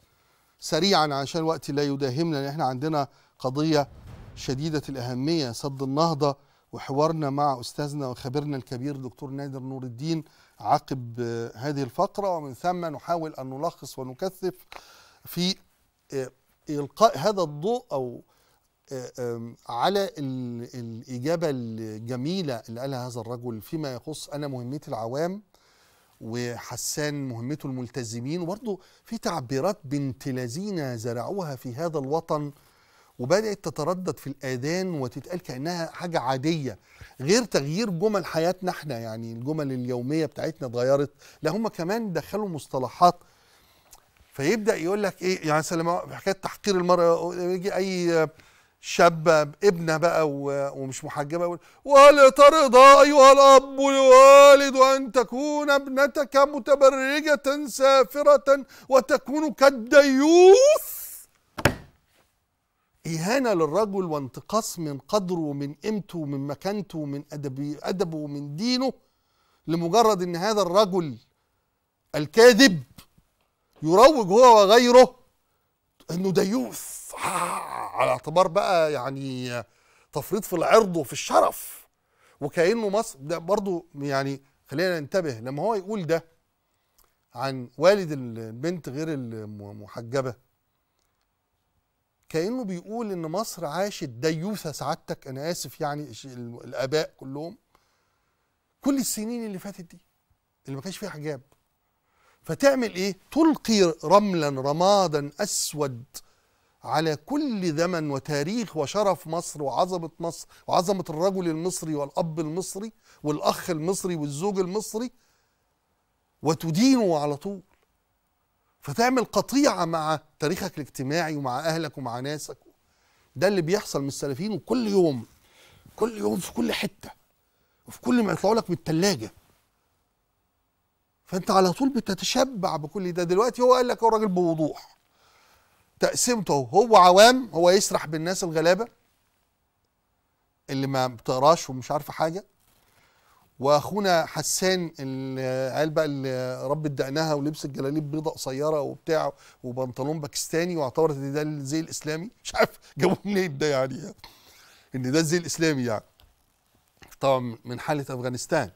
سريعا عشان الوقت لا يداهمنا لان احنا عندنا قضيه شديده الاهميه سد النهضه وحوارنا مع استاذنا وخبيرنا الكبير دكتور نادر نور الدين عقب هذه الفقرة ومن ثم نحاول أن نلخص ونكثف في آه، إلقاء هذا الضوء أو آه، على الإجابة الجميلة اللي قالها هذا الرجل فيما يخص أنا مهمتي العوام وحسان مهمته الملتزمين وبرضه في تعبيرات بنت لذينه زرعوها في هذا الوطن وبدات تتردد في الاذان وتتقال كانها حاجه عاديه غير تغيير جمل حياتنا احنا يعني الجمل اليوميه بتاعتنا اتغيرت لا هم كمان دخلوا مصطلحات فيبدا يقول لك ايه يعني مثلا حكايه تحقير المراه يجي اي شاب ابنه بقى ومش محجبه يقول ولترضى ايها الاب والوالد ان تكون ابنتك متبرجه سافره وتكون كالديوث إهانة للرجل وانتقاص من قدره ومن قيمته ومن مكانته ومن أدبه, أدبه ومن دينه لمجرد أن هذا الرجل الكاذب يروج هو وغيره أنه ديوث آه، على اعتبار بقى يعني تفريط في العرض وفي الشرف وكأنه مصر ده برضه يعني خلينا ننتبه لما هو يقول ده عن والد البنت غير المحجبه كأنه بيقول إن مصر عاشت ديوثة سعادتك أنا آسف يعني الآباء كلهم كل السنين اللي فاتت دي اللي ما كانش فيها حجاب فتعمل إيه؟ تلقي رملا رمادا أسود على كل زمن وتاريخ وشرف مصر وعظمة مصر وعظمة الرجل المصري والأب المصري والأخ المصري والزوج المصري وتدينه على طول فتعمل قطيعة مع تاريخك الاجتماعي ومع أهلك ومع ناسك ده اللي بيحصل من السلفيين وكل يوم كل يوم في كل حتة وفي كل ما يطلعوا لك من التلاجة فأنت على طول بتتشبع بكل ده دلوقتي هو قال لك هو راجل بوضوح تقسيمته هو عوام هو يسرح بالناس الغلابة اللي ما بتقراش ومش عارفة حاجة واخونا حسان العيال بقى اللي رب دقنها ولبس الجلاليب بيضة قصيره وبتاع وبنطلون باكستاني واعتبرت ان ده الزي الاسلامي مش عارف جابوه منين ده يعني, ان ده الزي الاسلامي يعني طبعا من حاله افغانستان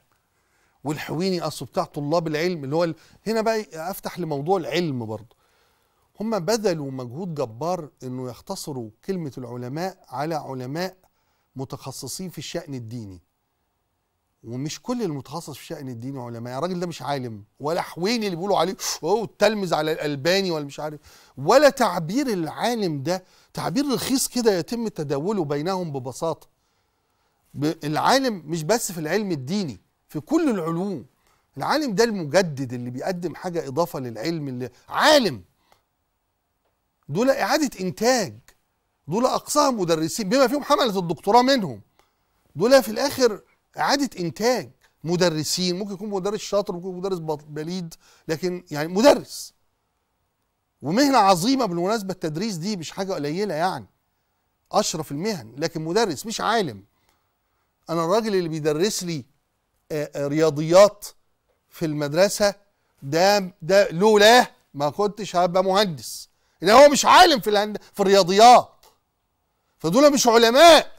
والحويني اصله بتاع طلاب العلم اللي هو هنا بقى افتح لموضوع العلم برضه هم بذلوا مجهود جبار انه يختصروا كلمه العلماء على علماء متخصصين في الشان الديني ومش كل المتخصص في شأن الدين علماء يعني الراجل ده مش عالم ولا حويني اللي بيقولوا عليه اوه التلمذ على الالباني ولا مش عارف ولا تعبير العالم ده تعبير رخيص كده يتم تداوله بينهم ببساطه العالم مش بس في العلم الديني في كل العلوم العالم ده المجدد اللي بيقدم حاجه اضافه للعلم اللي عالم دول اعاده انتاج دول اقصاهم مدرسين بما فيهم حمله الدكتوراه منهم دول في الاخر اعاده انتاج مدرسين ممكن يكون مدرس شاطر ممكن يكون مدرس بليد لكن يعني مدرس ومهنه عظيمه بالمناسبه التدريس دي مش حاجه قليله يعني اشرف المهن لكن مدرس مش عالم انا الراجل اللي بيدرس لي آه، آه، رياضيات في المدرسه ده ده لولاه ما كنتش هبقى مهندس لان هو مش عالم في الهند في الرياضيات فدول مش علماء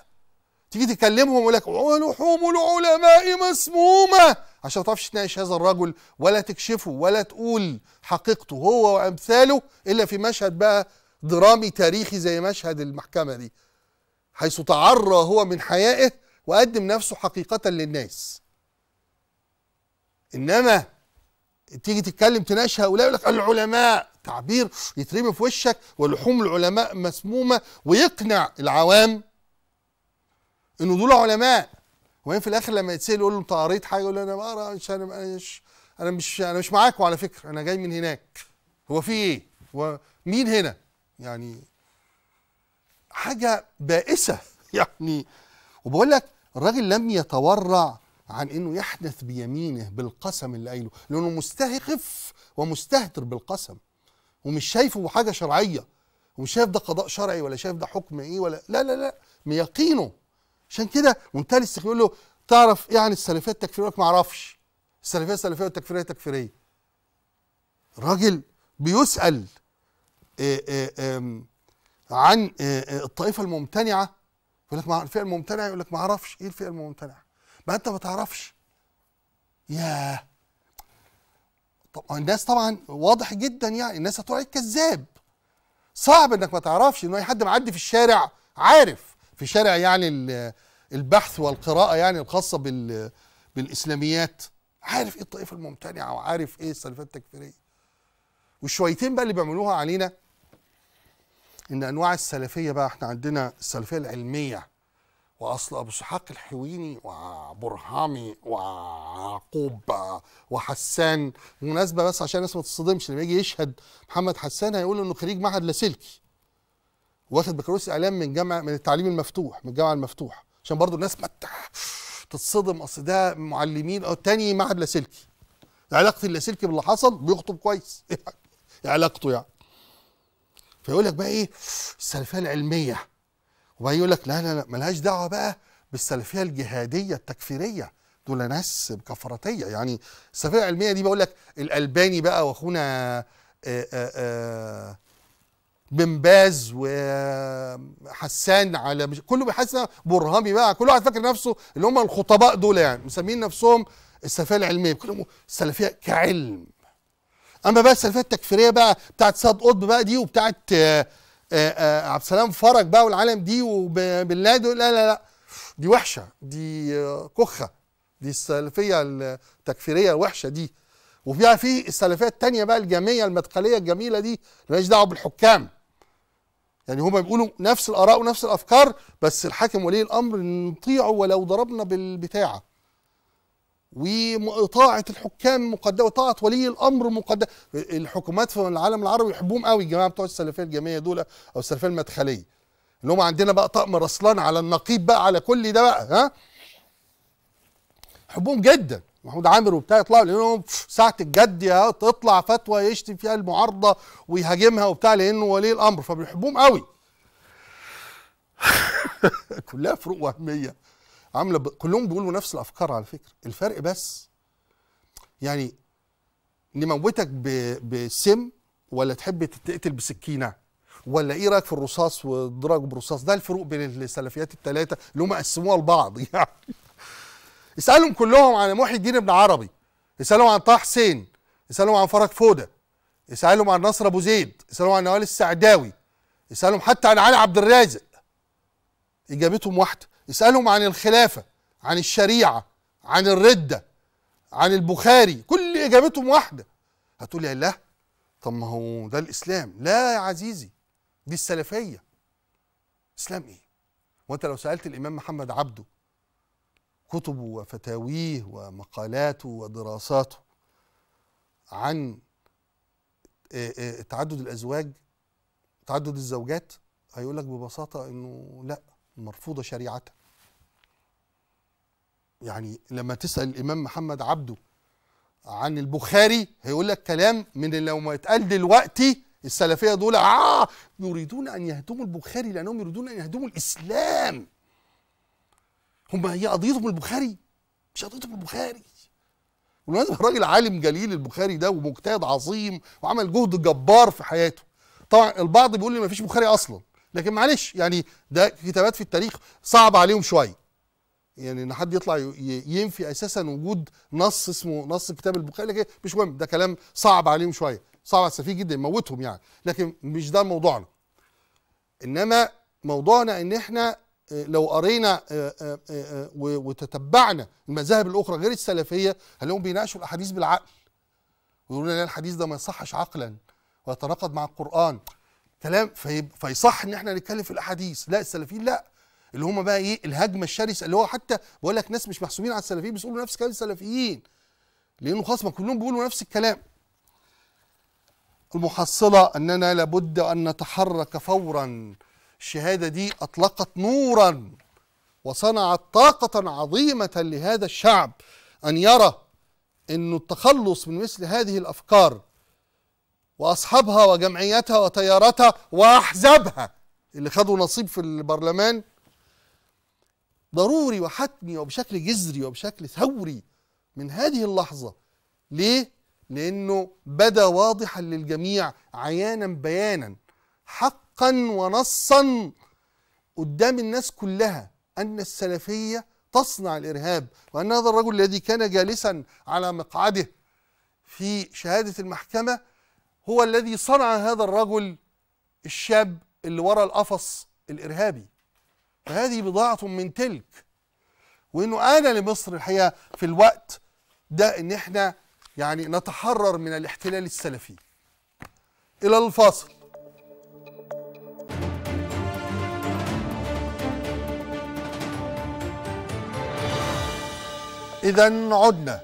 تيجي تكلمهم يقول لك ولحوم العلماء مسمومه عشان ما تعرفش تناقش هذا الرجل ولا تكشفه ولا تقول حقيقته هو وامثاله الا في مشهد بقى درامي تاريخي زي مشهد المحكمه دي حيث تعرى هو من حيائه وقدم نفسه حقيقه للناس انما تيجي تتكلم تناقش هؤلاء يقول لك العلماء تعبير يترمي في وشك ولحوم العلماء مسمومه ويقنع العوام انه دول علماء وبعدين في الاخر لما يتسال يقول له انت قريت حاجه يقول له انا بقرا مش انا مش انا مش انا مش معاكم على فكره انا جاي من هناك هو في ايه؟ هو مين هنا؟ يعني حاجه بائسه يعني وبقول لك الراجل لم يتورع عن انه يحدث بيمينه بالقسم اللي قايله لانه مستهقف ومستهتر بالقسم ومش شايفه حاجه شرعيه ومش شايف ده قضاء شرعي ولا شايف ده حكم ايه ولا لا لا لا يقينه عشان كده منتهى الاستخفاف يقول له تعرف ايه عن السلفيه التكفيريه؟ ما اعرفش السلفيه سلفيه والتكفيريه تكفيريه راجل بيسال آه، آه، عن آه، الطائفه الممتنعه يقول لك الفئه الممتنعه يقول لك ما اعرفش ايه الفئه الممتنعه ما انت ما تعرفش ياه طب الناس طبعا واضح جدا يعني الناس هتوعي كذاب صعب انك ما تعرفش ان اي حد معدي في الشارع عارف في شارع يعني البحث والقراءه يعني الخاصه بال بالاسلاميات عارف ايه الطائفه الممتنعه وعارف ايه السلفات التكفيريه والشويتين بقى اللي بيعملوها علينا ان انواع السلفيه بقى احنا عندنا السلفيه العلميه واصل ابو اسحاق الحويني وبرهامي وعقوب وحسان مناسبه بس عشان الناس ما تصدمش لما يجي يشهد محمد حسان هيقول انه خريج معهد لاسلكي واخد بكالوريوس اعلام من جامعه من التعليم المفتوح من الجامعه المفتوحه عشان برضو الناس ما تتصدم اصل ده معلمين او تاني معهد لاسلكي علاقه اللاسلكي باللي حصل بيخطب كويس ايه علاقته يعني فيقول لك بقى ايه السلفيه العلميه وبقى يقول لك لا لا لا ملهاش دعوه بقى بالسلفيه الجهاديه التكفيريه دول ناس كفراتيه يعني السلفيه العلميه دي بقول لك الالباني بقى واخونا آآ آه، آآ آه، آه، بن باز وحسان على مش... كله بيحس برهامي بقى كل واحد فاكر نفسه اللي هم الخطباء دول يعني مسمين نفسهم السلفيه العلميه كلهم السلفيه كعلم اما بقى السلفيه التكفيريه بقى بتاعت سعد قطب بقى دي وبتاعت آه، آه، آه، عبد السلام فرج بقى والعالم دي وبالله دول لا لا لا دي وحشه دي كخه دي السلفيه التكفيريه الوحشه دي وفيها في السلفيه الثانيه بقى الجاميه المدخليه الجميله دي مالهاش دعوه بالحكام يعني هما بيقولوا نفس الاراء ونفس الافكار بس الحاكم ولي الامر نطيعه ولو ضربنا بالبتاعه وطاعه الحكام مقدمه وطاعه ولي الامر مقدمه الحكومات في العالم العربي يحبوهم قوي الجماعه بتوع السلفيه الجاميه دول او السلفيه المدخليه اللي هم عندنا بقى طقم رسلان على النقيب بقى على كل ده بقى ها حبهم جدا محمود عامر وبتاع يطلعوا لانهم ساعه الجد يا تطلع فتوى يشتم فيها المعارضه ويهاجمها وبتاع لانه ولي الامر فبيحبوهم قوي كلها فروق وهميه عامله ب... كلهم بيقولوا نفس الافكار على فكره الفرق بس يعني نموتك ب... بسم ولا تحب تتقتل بسكينه ولا ايه رايك في الرصاص والضرب بالرصاص ده الفروق بين السلفيات الثلاثه اللي هم قسموها لبعض يعني اسالهم كلهم عن محي الدين ابن عربي اسالهم عن طه حسين اسالهم عن فرج فوده اسالهم عن نصر ابو زيد اسالهم عن نوال السعداوي اسالهم حتى عن علي عبد الرازق اجابتهم واحده اسالهم عن الخلافه عن الشريعه عن الرده عن البخاري كل اجابتهم واحده هتقول يا الله طب ما هو ده الاسلام لا يا عزيزي دي السلفيه اسلام ايه وانت لو سالت الامام محمد عبده كتبه وفتاويه ومقالاته ودراساته عن آه، آه، تعدد الازواج تعدد الزوجات هيقول لك ببساطه انه لا مرفوضه شريعه يعني لما تسال الامام محمد عبده عن البخاري هيقول لك كلام من اللي لو ما يتقال دلوقتي السلفيه دول آه يريدون ان يهدموا البخاري لانهم يريدون ان يهدموا الاسلام هم هي قضيتهم البخاري مش قضيتهم البخاري والمناسبة راجل عالم جليل البخاري ده ومجتهد عظيم وعمل جهد جبار في حياته طبعا البعض بيقول لي ما فيش بخاري اصلا لكن معلش يعني ده كتابات في التاريخ صعب عليهم شويه يعني ان حد يطلع ينفي اساسا وجود نص اسمه نص كتاب البخاري لكن مش مهم ده كلام صعب عليهم شويه صعب على السفيه جدا يموتهم يعني لكن مش ده موضوعنا انما موضوعنا ان احنا لو قرينا آه، آه، آه، وتتبعنا المذاهب الاخرى غير السلفيه هنلاقيهم بيناقشوا الاحاديث بالعقل ويقولوا لنا الحديث ده ما يصحش عقلا ويتناقض مع القران كلام في فيصح ان احنا نتكلم في الاحاديث لا السلفيين لا اللي هم بقى ايه الهجمه الشرسه اللي هو حتى بقول لك ناس مش محسوبين على السلفيين بس يقولوا نفس كلام السلفيين لانه خلاص ما كلهم بيقولوا نفس الكلام المحصله اننا لابد ان نتحرك فورا الشهادة دي أطلقت نورا وصنعت طاقة عظيمة لهذا الشعب أن يرى أن التخلص من مثل هذه الأفكار وأصحابها وجمعيتها وتياراتها وأحزابها اللي خدوا نصيب في البرلمان ضروري وحتمي وبشكل جذري وبشكل ثوري من هذه اللحظة ليه؟ لأنه بدا واضحا للجميع عيانا بيانا حق حقا ونصا قدام الناس كلها أن السلفية تصنع الإرهاب وأن هذا الرجل الذي كان جالسا على مقعده في شهادة المحكمة هو الذي صنع هذا الرجل الشاب اللي ورا القفص الإرهابي فهذه بضاعة من تلك وإنه انا لمصر الحقيقة في الوقت ده إن إحنا يعني نتحرر من الاحتلال السلفي إلى الفاصل إذا عدنا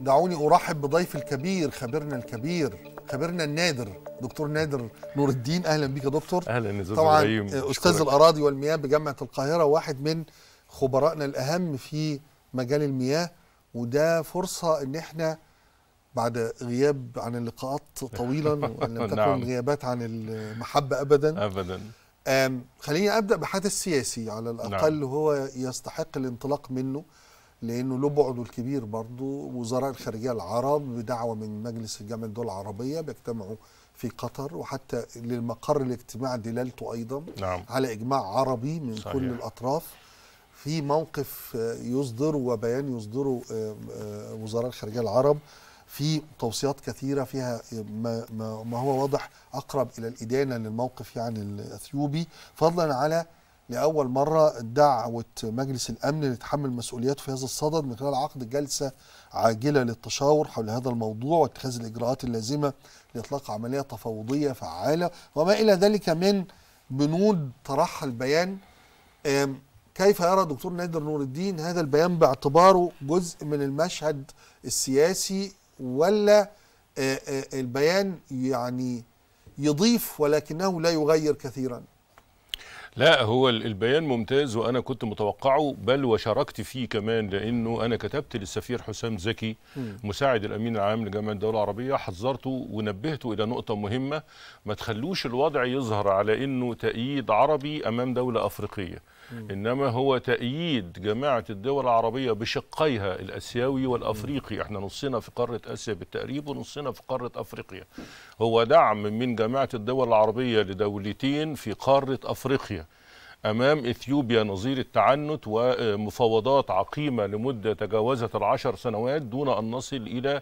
دعوني أرحب بضيف الكبير خبيرنا الكبير خبيرنا النادر دكتور نادر نور الدين اهلا بيك يا دكتور اهلا يا طبعا استاذ الاراضي والمياه بجامعه القاهره واحد من خبرائنا الاهم في مجال المياه وده فرصه ان احنا بعد غياب عن اللقاءات طويلا وان لم تكن نعم. غيابات عن المحبه ابدا ابدا خليني ابدا بحدث سياسي على الاقل نعم. هو يستحق الانطلاق منه لانه له بعده الكبير برضه وزراء الخارجيه العرب بدعوه من مجلس الجامعه الدول العربيه بيجتمعوا في قطر وحتى للمقر الاجتماع دلالته ايضا نعم. على اجماع عربي من صحيح. كل الاطراف في موقف يصدر وبيان يصدره وزراء الخارجيه العرب في توصيات كثيره فيها ما, ما هو واضح اقرب الى الادانه للموقف يعني الاثيوبي فضلا على لأول مرة دعوة مجلس الأمن لتحمل مسؤولياته في هذا الصدد من خلال عقد جلسة عاجلة للتشاور حول هذا الموضوع واتخاذ الإجراءات اللازمة لإطلاق عملية تفاوضية فعالة وما إلى ذلك من بنود طرحها البيان كيف يرى دكتور نادر نور الدين هذا البيان باعتباره جزء من المشهد السياسي ولا البيان يعني يضيف ولكنه لا يغير كثيرا لا هو البيان ممتاز وانا كنت متوقعه بل وشاركت فيه كمان لانه انا كتبت للسفير حسام زكي مساعد الامين العام لجامعه الدول العربيه حذرته ونبهته الى نقطه مهمه ما تخلوش الوضع يظهر على انه تأييد عربي امام دوله افريقيه انما هو تأييد جماعة الدول العربية بشقيها الاسيوي والافريقي احنا نصنا في قارة اسيا بالتقريب ونصنا في قارة افريقيا هو دعم من جماعة الدول العربية لدولتين في قارة افريقيا أمام إثيوبيا نظير التعنت ومفاوضات عقيمة لمدة تجاوزت العشر سنوات دون أن نصل إلى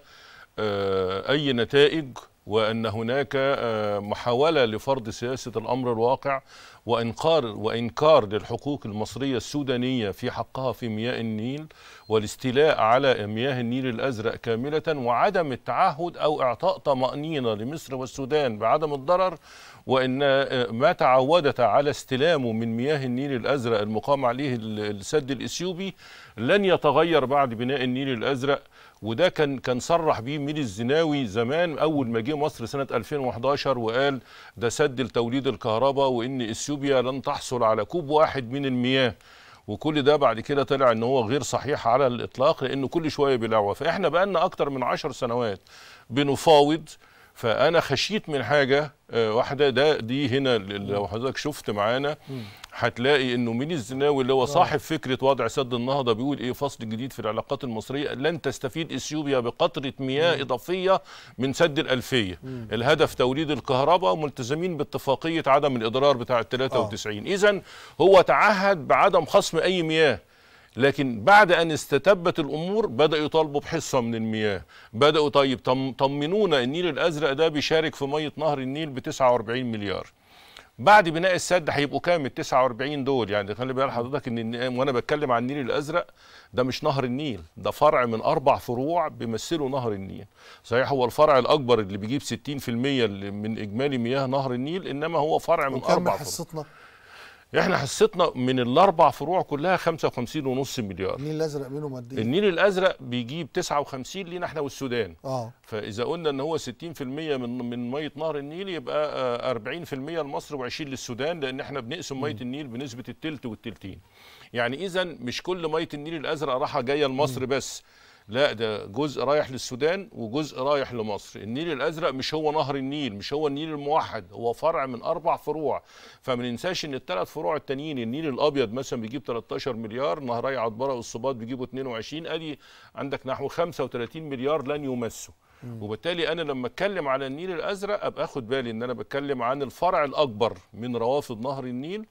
آه، أي نتائج وأن هناك آه، محاولة لفرض سياسة الأمر الواقع وإنقار وإنكار للحقوق المصرية السودانية في حقها في مياه النيل والاستيلاء على مياه النيل الأزرق كاملة وعدم التعهد أو إعطاء طمأنينة لمصر والسودان بعدم الضرر وإن آه، ما تعودت على استلامه من مياه النيل الأزرق المقام عليه السد الإثيوبي لن يتغير بعد بناء النيل الأزرق وده كان كان صرح بيه ميري الزناوي زمان اول ما جه مصر سنه 2011 وقال ده سد لتوليد الكهرباء وان اثيوبيا لن تحصل على كوب واحد من المياه وكل ده بعد كده طلع ان هو غير صحيح على الاطلاق لانه كل شويه بيلعوى فاحنا بقى لنا اكتر من عشر سنوات بنفاوض فانا خشيت من حاجه آه، واحده ده دي هنا لو حضرتك شفت معانا هتلاقي انه مين الزناوي اللي هو آه. صاحب فكره وضع سد النهضه بيقول ايه فصل جديد في العلاقات المصريه لن تستفيد اثيوبيا بقطره مياه مم. اضافيه من سد الالفيه مم. الهدف توليد الكهرباء ملتزمين باتفاقيه عدم الاضرار بتاع ال 93 اذا هو تعهد بعدم خصم اي مياه لكن بعد ان استتبت الامور بداوا يطالبوا بحصه من المياه بداوا طيب طمنونا النيل الازرق ده بيشارك في ميه نهر النيل ب 49 مليار بعد بناء السد هيبقوا كام ال 49 دول يعني خلي بال حضرتك ان وانا بتكلم عن النيل الازرق ده مش نهر النيل ده فرع من اربع فروع بيمثلوا نهر النيل صحيح هو الفرع الاكبر اللي بيجيب 60% من اجمالي مياه نهر النيل انما هو فرع من اربع فروع احنا حصتنا من الاربع فروع كلها 55.5 مليار النيل الازرق منه ماديا النيل الازرق بيجيب 59 لينا احنا والسودان اه فاذا قلنا ان هو 60% من من ميه نهر النيل يبقى 40% آه، لمصر و20 للسودان لان احنا بنقسم ميه النيل بنسبه الثلث والثلثين يعني اذا مش كل ميه النيل الازرق راحه جايه لمصر بس لا ده جزء رايح للسودان وجزء رايح لمصر النيل الازرق مش هو نهر النيل مش هو النيل الموحد هو فرع من اربع فروع فما ننساش ان الثلاث فروع التانيين النيل الابيض مثلا بيجيب 13 مليار نهري عطبره والصباط بيجيبوا 22 ادي عندك نحو 35 مليار لن يمسوا وبالتالي انا لما اتكلم على النيل الازرق ابقى اخد بالي ان انا بتكلم عن الفرع الاكبر من روافد نهر النيل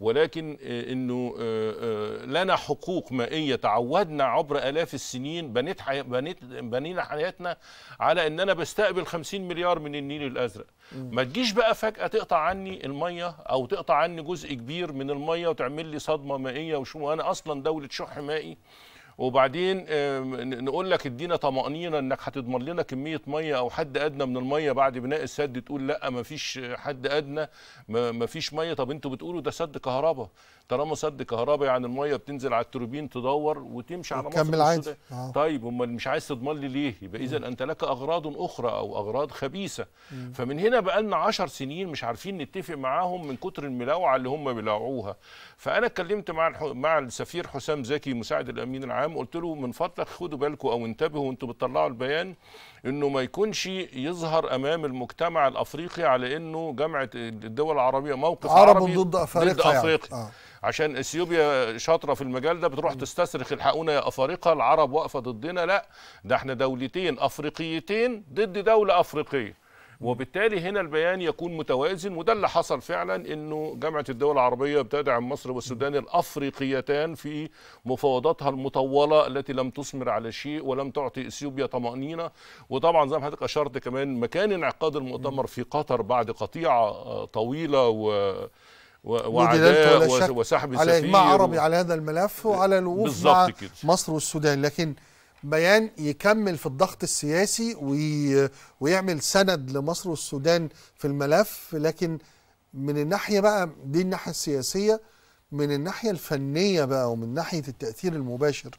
ولكن آه، انه آه، آه، لنا حقوق مائيه تعودنا عبر الاف السنين بنيت حي... بنيت بنينا حياتنا على ان انا بستقبل 50 مليار من النيل الازرق ما تجيش بقى فجاه تقطع عني الميه او تقطع عني جزء كبير من الميه وتعمل لي صدمه مائيه وشو انا اصلا دوله شح مائي وبعدين نقول لك ادينا طمانينه انك هتضمن لنا كميه ميه او حد ادنى من الميه بعد بناء السد تقول لا ما فيش حد ادنى ما فيش ميه طب انتوا بتقولوا ده سد كهرباء طالما سد كهربائي يعني عن الميه بتنزل على التوربين تدور وتمشي على مصر عادي. آه. طيب امال مش عايز تضمن لي ليه يبقى اذا انت لك اغراض اخرى او اغراض خبيثه مم. فمن هنا بقى لنا 10 سنين مش عارفين نتفق معاهم من كتر الملاوعه اللي هم بيلاوعوها فانا اتكلمت مع الح... مع السفير حسام زكي مساعد الامين العام قلت له من فضلك خدوا بالكم او انتبهوا وانتم بتطلعوا البيان انه ما يكونش يظهر امام المجتمع الافريقي على انه جامعه الدول العربيه موقف عربي ضد افريقيا ضد افريقيا يعني. آه. عشان اثيوبيا شاطره في المجال ده بتروح تستصرخ الحقونا يا افارقه العرب واقفه ضدنا لا ده احنا دولتين افريقيتين ضد دوله افريقيه وبالتالي هنا البيان يكون متوازن وده اللي حصل فعلا انه جامعه الدول العربيه بتدعم مصر والسودان الافريقيتان في مفاوضاتها المطوله التي لم تثمر على شيء ولم تعطي اثيوبيا طمانينه وطبعا زي ما حضرتك اشرت كمان مكان انعقاد المؤتمر في قطر بعد قطيعه طويله و وعداء وسحب السفير مع عربي و... على هذا الملف وعلى الوقوف مع كده. مصر والسودان لكن بيان يكمل في الضغط السياسي وي... ويعمل سند لمصر والسودان في الملف لكن من الناحية بقى دي الناحية السياسية من الناحية الفنية بقى ومن ناحية التأثير المباشر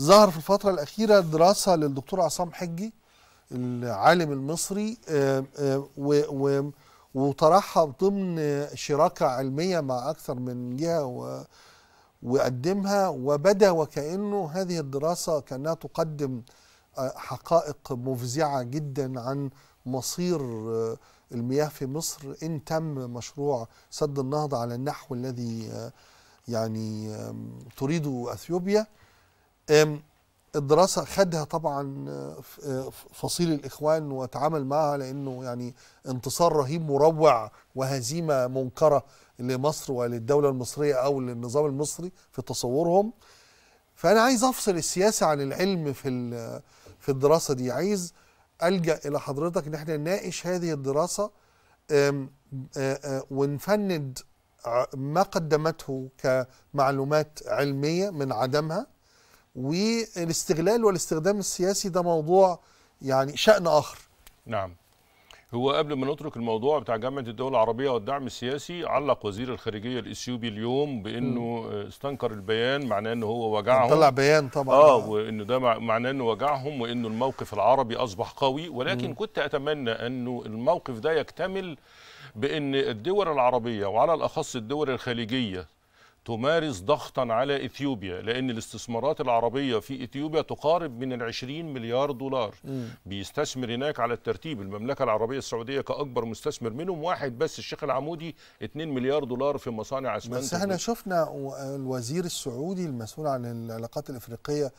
ظهر في الفترة الأخيرة دراسة للدكتور عصام حجي العالم المصري آه، آه، وطرحها ضمن شراكة علمية مع أكثر من جهة وقدمها وبدا وكأنه هذه الدراسة كأنها تقدم آه، حقائق مفزعة جدا عن مصير آه، المياه في مصر إن تم مشروع سد النهضة على النحو الذي آه، يعني تريده أثيوبيا الدراسة خدها طبعا فصيل الإخوان وتعامل معها لأنه يعني انتصار رهيب مروع وهزيمة منكرة لمصر وللدولة المصرية أو للنظام المصري في تصورهم فأنا عايز أفصل السياسة عن العلم في في الدراسة دي عايز ألجأ إلى حضرتك إن إحنا نناقش هذه الدراسة ونفند ما قدمته كمعلومات علمية من عدمها والاستغلال والاستخدام السياسي ده موضوع يعني شأن آخر نعم هو قبل ما نترك الموضوع بتاع جامعه الدول العربيه والدعم السياسي علق وزير الخارجيه الاثيوبي اليوم بانه استنكر البيان معناه أنه هو وجعهم طلع بيان طبعا اه وانه ده معناه انه وجعهم وانه الموقف العربي اصبح قوي ولكن م. كنت اتمنى انه الموقف ده يكتمل بان الدول العربيه وعلى الاخص الدول الخليجيه تمارس ضغطا على إثيوبيا لأن الاستثمارات العربية في إثيوبيا تقارب من العشرين مليار دولار م. بيستثمر هناك على الترتيب المملكة العربية السعودية كأكبر مستثمر منهم واحد بس الشيخ العمودي 2 مليار دولار في مصانع اسمنت بس احنا شفنا الوزير السعودي المسؤول عن العلاقات الإفريقية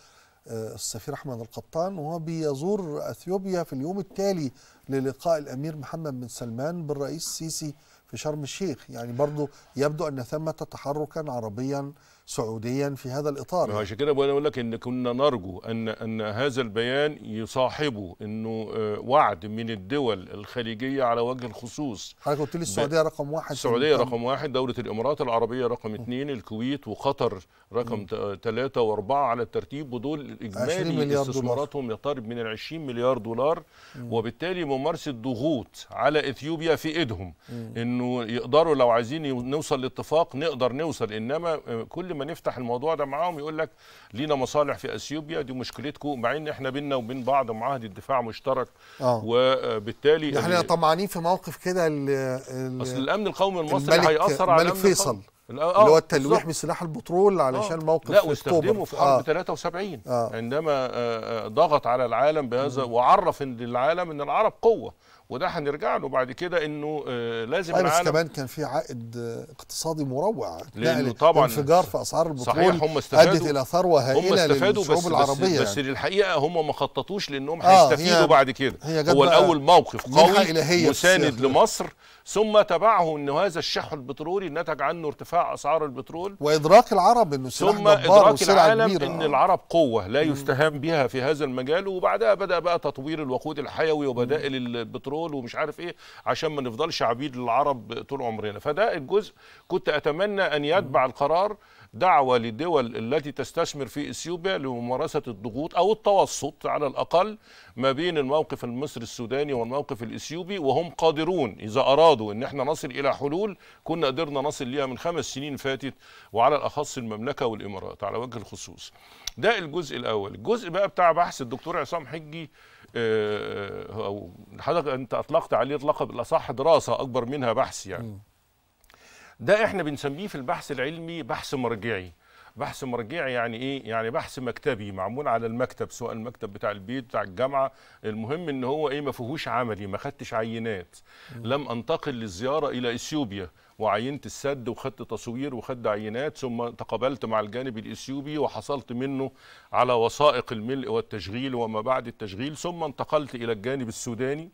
آه، السفير احمد القطان وهو بيزور اثيوبيا في اليوم التالي للقاء الامير محمد بن سلمان بالرئيس السيسي في شرم الشيخ يعني برضو يبدو أن ثمة تحركا عربيا سعوديا في هذا الإطار عشان كده بقول لك إن كنا نرجو أن أن هذا البيان يصاحبه إنه آه، وعد من الدول الخليجية على وجه الخصوص حضرتك قلت لي السعودية رقم واحد السعودية رقم واحد دولة الإمارات العربية رقم اثنين الكويت وقطر رقم ثلاثة وأربعة على الترتيب ودول إجمالي استثماراتهم يقترب من ال 20 مليار دولار وبالتالي ممارسة ضغوط على إثيوبيا في إيدهم إنه يقدروا لو عايزين نوصل لاتفاق نقدر نوصل إنما آه، كل ما نفتح الموضوع ده معاهم يقول لك لينا مصالح في اثيوبيا دي مشكلتكم مع ان احنا بينا وبين بعض معاهد الدفاع مشترك آه. وبالتالي احنا طمعانين في موقف كده اصل الامن القومي المصري هياثر على الملك فيصل آه، اللي هو التلويح بسلاح البترول علشان آه. موقف لا واستخدمه في حرب آه. 73 آه. عندما آه،, آه ضغط على العالم بهذا وعرف للعالم ان العرب قوه وده هنرجع له بعد كده انه آه، لازم العالم كمان كان في عائد آه، اقتصادي مروع لانه طبعا انفجار في اسعار البترول صحيح هم استفادوا ادت الى ثروه هائله للشعوب بس العربيه بس, بس يعني. للحقيقه هم ما خططوش لانهم آه هيستفيدوا بعد كده هو الاول موقف قوي مساند لمصر ثم تبعه ان هذا الشح البترولي نتج عنه ارتفاع اسعار البترول وادراك العرب انه ثم ادراك العالم كبيرة. ان العرب قوه لا يستهان بها في هذا المجال وبعدها بدا بقى تطوير الوقود الحيوي وبدائل البترول كنترول ومش عارف ايه عشان ما نفضلش عبيد للعرب طول عمرنا فده الجزء كنت اتمنى ان يتبع القرار دعوه للدول التي تستثمر في اثيوبيا لممارسه الضغوط او التوسط على الاقل ما بين الموقف المصري السوداني والموقف الاثيوبي وهم قادرون اذا ارادوا ان احنا نصل الى حلول كنا قدرنا نصل ليها من خمس سنين فاتت وعلى الاخص المملكه والامارات على وجه الخصوص. ده الجزء الاول، الجزء بقى بتاع بحث الدكتور عصام حجي آه، او حضرتك انت اطلقت عليه لقب الاصح دراسه اكبر منها بحث يعني ده احنا بنسميه في البحث العلمي بحث مرجعي بحث مرجعي يعني ايه يعني بحث مكتبي معمول على المكتب سواء المكتب بتاع البيت بتاع الجامعه المهم ان هو ايه ما فيهوش عملي ما خدتش عينات لم انتقل للزياره الى اثيوبيا وعينت السد وخدت تصوير وخدت عينات ثم تقابلت مع الجانب الاثيوبي وحصلت منه على وثائق الملء والتشغيل وما بعد التشغيل ثم انتقلت الى الجانب السوداني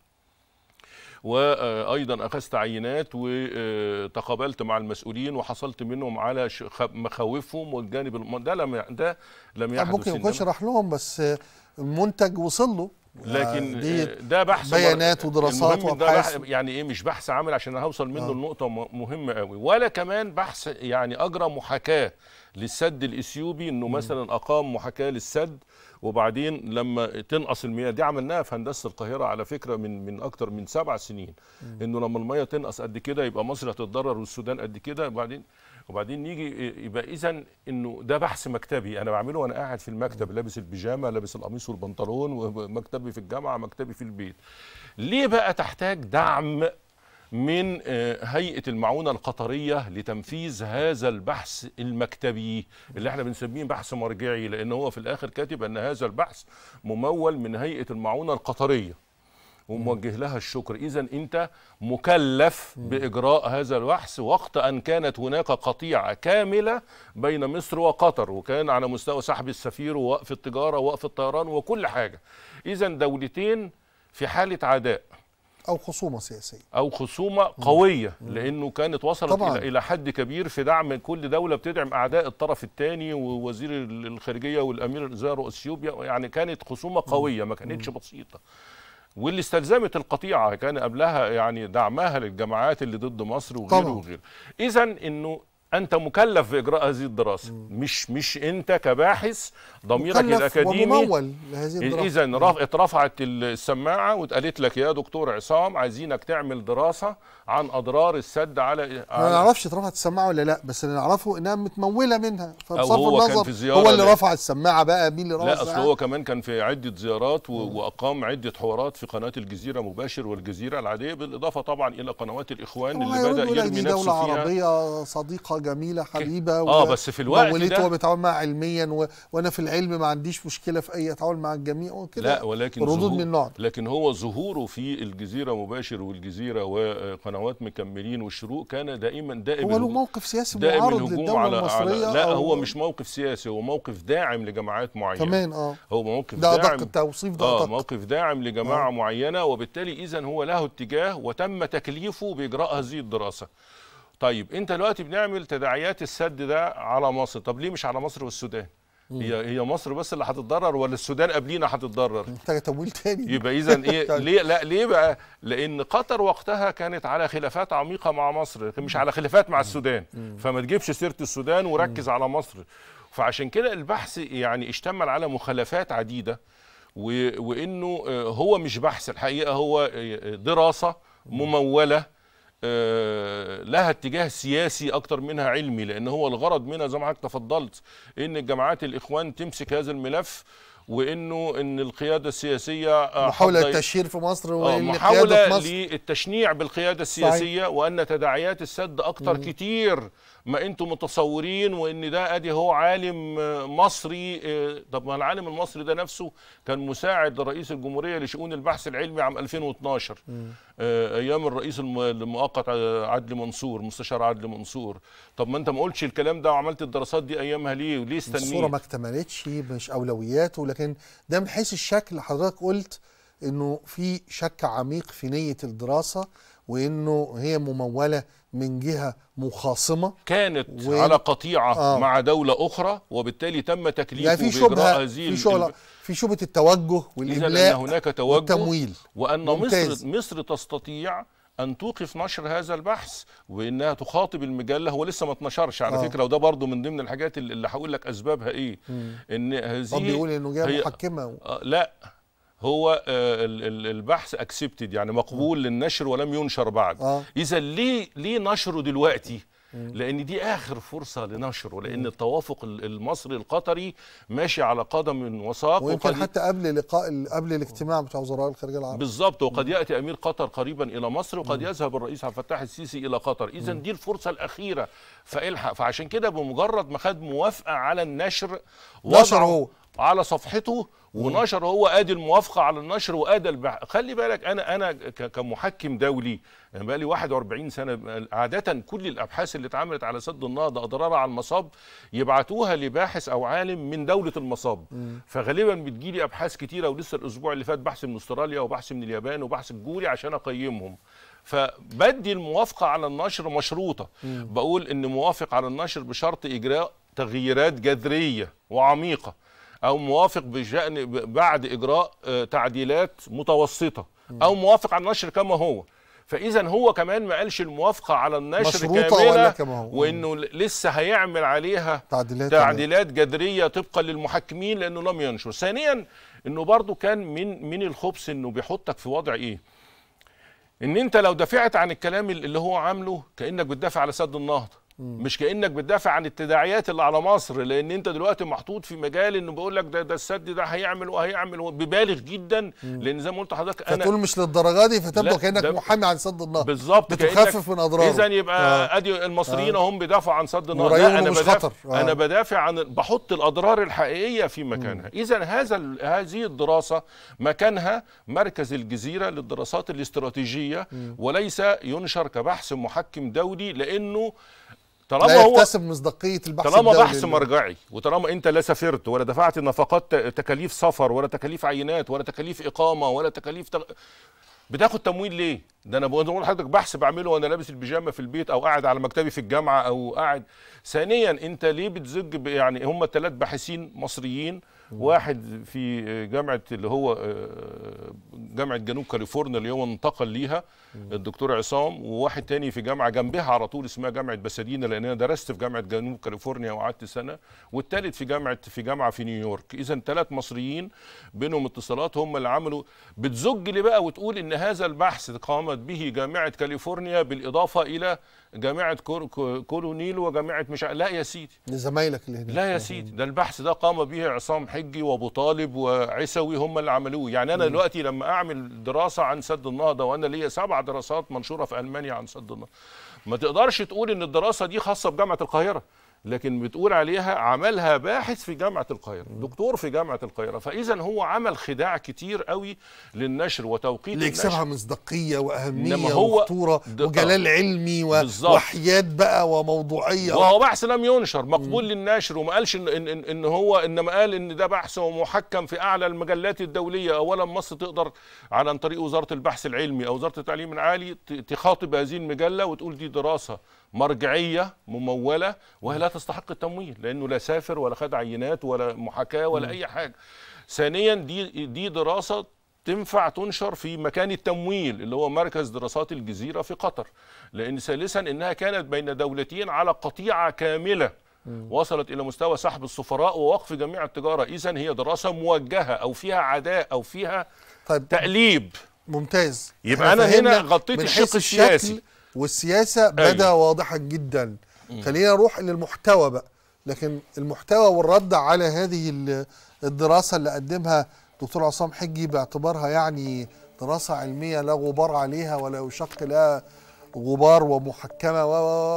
وايضا اخذت عينات وتقابلت مع المسؤولين وحصلت منهم على مخاوفهم والجانب ده لم ده لم يحدث ممكن يكون شرح لهم بس المنتج وصل له لكن آه، ده بحث بيانات ودراسات وابحاث يعني ايه مش بحث عمل عشان هوصل منه آه. لنقطه مهمه قوي ولا كمان بحث يعني اجرى محاكاه للسد الاثيوبي انه مثلا اقام محاكاه للسد وبعدين لما تنقص المياه دي عملناها في هندسه القاهره على فكره من من اكتر من سبع سنين انه لما المياه تنقص قد كده يبقى مصر هتتضرر والسودان قد كده وبعدين وبعدين نيجي يبقى اذا انه ده بحث مكتبي انا بعمله وانا قاعد في المكتب لابس البيجامه لابس القميص والبنطلون ومكتبي في الجامعه مكتبي في البيت ليه بقى تحتاج دعم من آه، هيئه المعونه القطريه لتنفيذ هذا البحث المكتبي اللي احنا بنسميه بحث مرجعي لان هو في الاخر كاتب ان هذا البحث ممول من هيئه المعونه القطريه وموجه لها الشكر اذا انت مكلف باجراء هذا البحث وقت ان كانت هناك قطيعه كامله بين مصر وقطر وكان على مستوى سحب السفير ووقف التجاره ووقف الطيران وكل حاجه اذا دولتين في حاله عداء او خصومه سياسيه او خصومه قويه مم. لانه كانت وصلت طبعاً. الى حد كبير في دعم كل دوله بتدعم اعداء الطرف الثاني ووزير الخارجيه والامير زار اثيوبيا يعني كانت خصومه قويه ما كانتش بسيطه واللي استلزمت القطيعه كان قبلها يعني دعمها للجماعات اللي ضد مصر وغيره وغيره اذا انه انت مكلف باجراء هذه الدراسه مش مش انت كباحث ضميرك الاكاديمي اذا رف... اترفعت السماعه واتقالت لك يا دكتور عصام عايزينك تعمل دراسه عن اضرار السد على انا ما اعرفش اترفعت السماعه ولا لا بس اللي اعرفه انها متموله منها فبصرف هو النظر كان في زيارة هو اللي رفع السماعه بقى مين اللي رفع لا اصل هو كمان كان في عده زيارات و... واقام عده حوارات في قناه الجزيره مباشر والجزيره العاديه بالاضافه طبعا الى قنوات الاخوان اللي بدا يرمي نفسه فيها دوله عربيه صديقه جميله حبيبه اه بس في الوقت ده وبتعامل معاها علميا و... وانا في العلم ما عنديش مشكله في اي اتعامل مع الجميع وكده لا ولكن ردود من نوع لكن هو ظهوره في الجزيره مباشر والجزيره وقنوات مكملين والشروق كان دائما دائما هو له موقف سياسي معارض للدوله على المصريه على لا أو... هو مش موقف سياسي هو موقف داعم لجماعات معينه كمان اه هو موقف ده داعم ده التوصيف ده آه موقف داعم لجماعه آه. معينه وبالتالي اذا هو له اتجاه وتم تكليفه باجراء هذه الدراسه طيب انت دلوقتي بنعمل تداعيات السد ده على مصر طب ليه مش على مصر والسودان هي هي مصر بس اللي هتتضرر ولا السودان قبلينا هتتضرر محتاجه تمويل تاني يبقى اذا ايه ليه طيب. لا ليه بقى لان قطر وقتها كانت على خلافات عميقه مع مصر مش على خلافات مع السودان فما تجيبش سيره السودان وركز على مصر فعشان كده البحث يعني اشتمل على مخالفات عديده وانه آه، هو مش بحث الحقيقه هو آه، دراسه مموله آه، لها اتجاه سياسي اكتر منها علمي لان هو الغرض منها زي ما حضرتك تفضلت ان الجماعات الاخوان تمسك هذا الملف وانه ان القياده السياسيه آه، محاوله التشهير في مصر آه، محاوله في مصر. للتشنيع بالقياده السياسيه صحيح. وان تداعيات السد اكتر مم. كتير ما انتم متصورين وان ده ادي هو عالم آه، مصري آه، طب ما العالم المصري ده نفسه كان مساعد رئيس الجمهوريه لشؤون البحث العلمي عام 2012 آه، ايام الرئيس المؤقت عدل منصور مستشار عدل منصور طب ما انت ما قلتش الكلام ده وعملت الدراسات دي ايامها ليه وليه استنيت الصوره ما اكتملتش مش اولوياته لكن ده من حيث الشكل حضرتك قلت انه في شك عميق في نيه الدراسه وانه هي مموله من جهه مخاصمه كانت و... على قطيعه آه. مع دوله اخرى وبالتالي تم تكليفه يعني في شبهه هذه في ال... في شبهه التوجه والاملاء إن هناك توجه والتمويل وان ممتاز. مصر مصر تستطيع ان توقف نشر هذا البحث وانها تخاطب المجله هو لسه ما اتنشرش على آه. فكره وده برضو من ضمن الحاجات اللي هقول لك اسبابها ايه مم. ان هذه طب بيقول انه جهة محكمه و... آه لا هو آه، البحث اكسبتد يعني مقبول للنشر ولم ينشر بعد آه. اذا ليه ليه نشره دلوقتي لان دي اخر فرصه لنشره لان التوافق المصري القطري ماشي على قدم وساق ويمكن وقد... حتى قبل لقاء قبل الاجتماع بتاع وزراء الخارجيه العرب بالظبط وقد ياتي امير قطر قريبا الى مصر وقد يذهب الرئيس عبد الفتاح السيسي الى قطر اذا دي الفرصه الاخيره فالحق فعشان كده بمجرد ما خد موافقه على النشر نشره على صفحته ونشر هو ادي الموافقه على النشر وادى المح... خلي بالك انا انا كمحكم دولي انا يعني بقى لي 41 سنه عاده كل الابحاث اللي اتعملت على سد النهضه اضرارها على المصاب يبعتوها لباحث او عالم من دوله المصاب فغالبا فغالبا لي ابحاث كتيره ولسه الاسبوع اللي فات بحث من استراليا وبحث من اليابان وبحث الجوري عشان اقيمهم فبدي الموافقه على النشر مشروطه م. بقول ان موافق على النشر بشرط اجراء تغييرات جذريه وعميقه او موافق بشان بعد اجراء آه، تعديلات متوسطه او موافق على النشر كما هو فاذا هو كمان ما قالش الموافقه على النشر كامله كما هو. وانه لسه هيعمل عليها تعديلات, تعديلات جذريه طبقا للمحكمين لانه لم ينشر ثانيا انه برضه كان من من الخبث انه بيحطك في وضع ايه ان انت لو دافعت عن الكلام اللي هو عامله كانك بتدافع على سد النهضه مش كانك بتدافع عن التداعيات اللي على مصر لان انت دلوقتي محطوط في مجال انه بيقول لك ده ده السد ده هيعمل وهيعمل ببالغ جدا لان زي ما قلت لحضرتك انا فتقول مش للدرجه دي فتبدو كانك محامي عن سد النهر بالظبط بتخفف من اضراره اذا يبقى آه. ادي المصريين اهم آه. بيدافعوا عن سد النهر لا انا مش بدافع خطر. آه. انا بدافع عن بحط الاضرار الحقيقيه في مكانها اذا هذا هذه الدراسه مكانها مركز الجزيره للدراسات الاستراتيجيه مم. وليس ينشر كبحث محكم دولي لانه طالما هو يكتسب مصداقيه البحث طالما بحث مرجعي وطالما انت لا سافرت ولا دفعت نفقات تكاليف سفر ولا تكاليف عينات ولا تكاليف اقامه ولا تكاليف تغ... بتاخد تمويل ليه؟ ده انا بقول لحضرتك بحث بعمله وانا لابس البيجامه في البيت او قاعد على مكتبي في الجامعه او قاعد ثانيا انت ليه بتزج يعني هم ثلاث باحثين مصريين واحد في جامعه اللي هو آه، جامعه جنوب كاليفورنيا اللي هو انتقل ليها الدكتور عصام وواحد تاني في جامعه جنبها على طول اسمها جامعه بسادينا لان انا درست في جامعه جنوب كاليفورنيا وقعدت سنه والثالث في جامعه في جامعه في نيويورك اذا ثلاث مصريين بينهم اتصالات هم اللي عملوا بتزج لي بقى وتقول ان هذا البحث قامت به جامعه كاليفورنيا بالاضافه الى جامعه كولونيل وجامعه مش لا يا سيدي لزمايلك اللي هناك لا يا سيدي ده البحث ده قام به عصام حجي وابو طالب وعسوي هم اللي عملوه يعني انا دلوقتي لما اعمل دراسه عن سد النهضه وانا ليا سبعه دراسات منشوره في المانيا عن سد النهضه ما تقدرش تقول ان الدراسه دي خاصه بجامعه القاهره لكن بتقول عليها عملها باحث في جامعه القاهره دكتور في جامعه القاهره فاذا هو عمل خداع كتير قوي للنشر وتوقيت اللي يكسبها مصداقيه واهميه وخطوره وجلال علمي وحياد بقى وموضوعيه وهو بحث لم ينشر مقبول للنشر للناشر وما قالش إن, إن, إن, هو انما قال ان ده بحث ومحكم في اعلى المجلات الدوليه اولا مصر تقدر عن طريق وزاره البحث العلمي او وزاره التعليم العالي تخاطب هذه المجله وتقول دي دراسه مرجعيه مموله وهي لا تستحق التمويل لانه لا سافر ولا خد عينات ولا محاكاه ولا اي حاجه. ثانيا دي دي دراسه تنفع تنشر في مكان التمويل اللي هو مركز دراسات الجزيره في قطر لان ثالثا انها كانت بين دولتين على قطيعه كامله وصلت الى مستوى سحب السفراء ووقف جميع التجاره اذا هي دراسه موجهه او فيها عداء او فيها طيب تقليب ممتاز يبقى انا هنا غطيت الشق السياسي والسياسه أيوة. بدا أيوة. واضحا جدا خلينا نروح للمحتوى بقى لكن المحتوى والرد على هذه الدراسه اللي قدمها دكتور عصام حجي باعتبارها يعني دراسه علميه لا غبار عليها ولا يشق لها غبار ومحكمه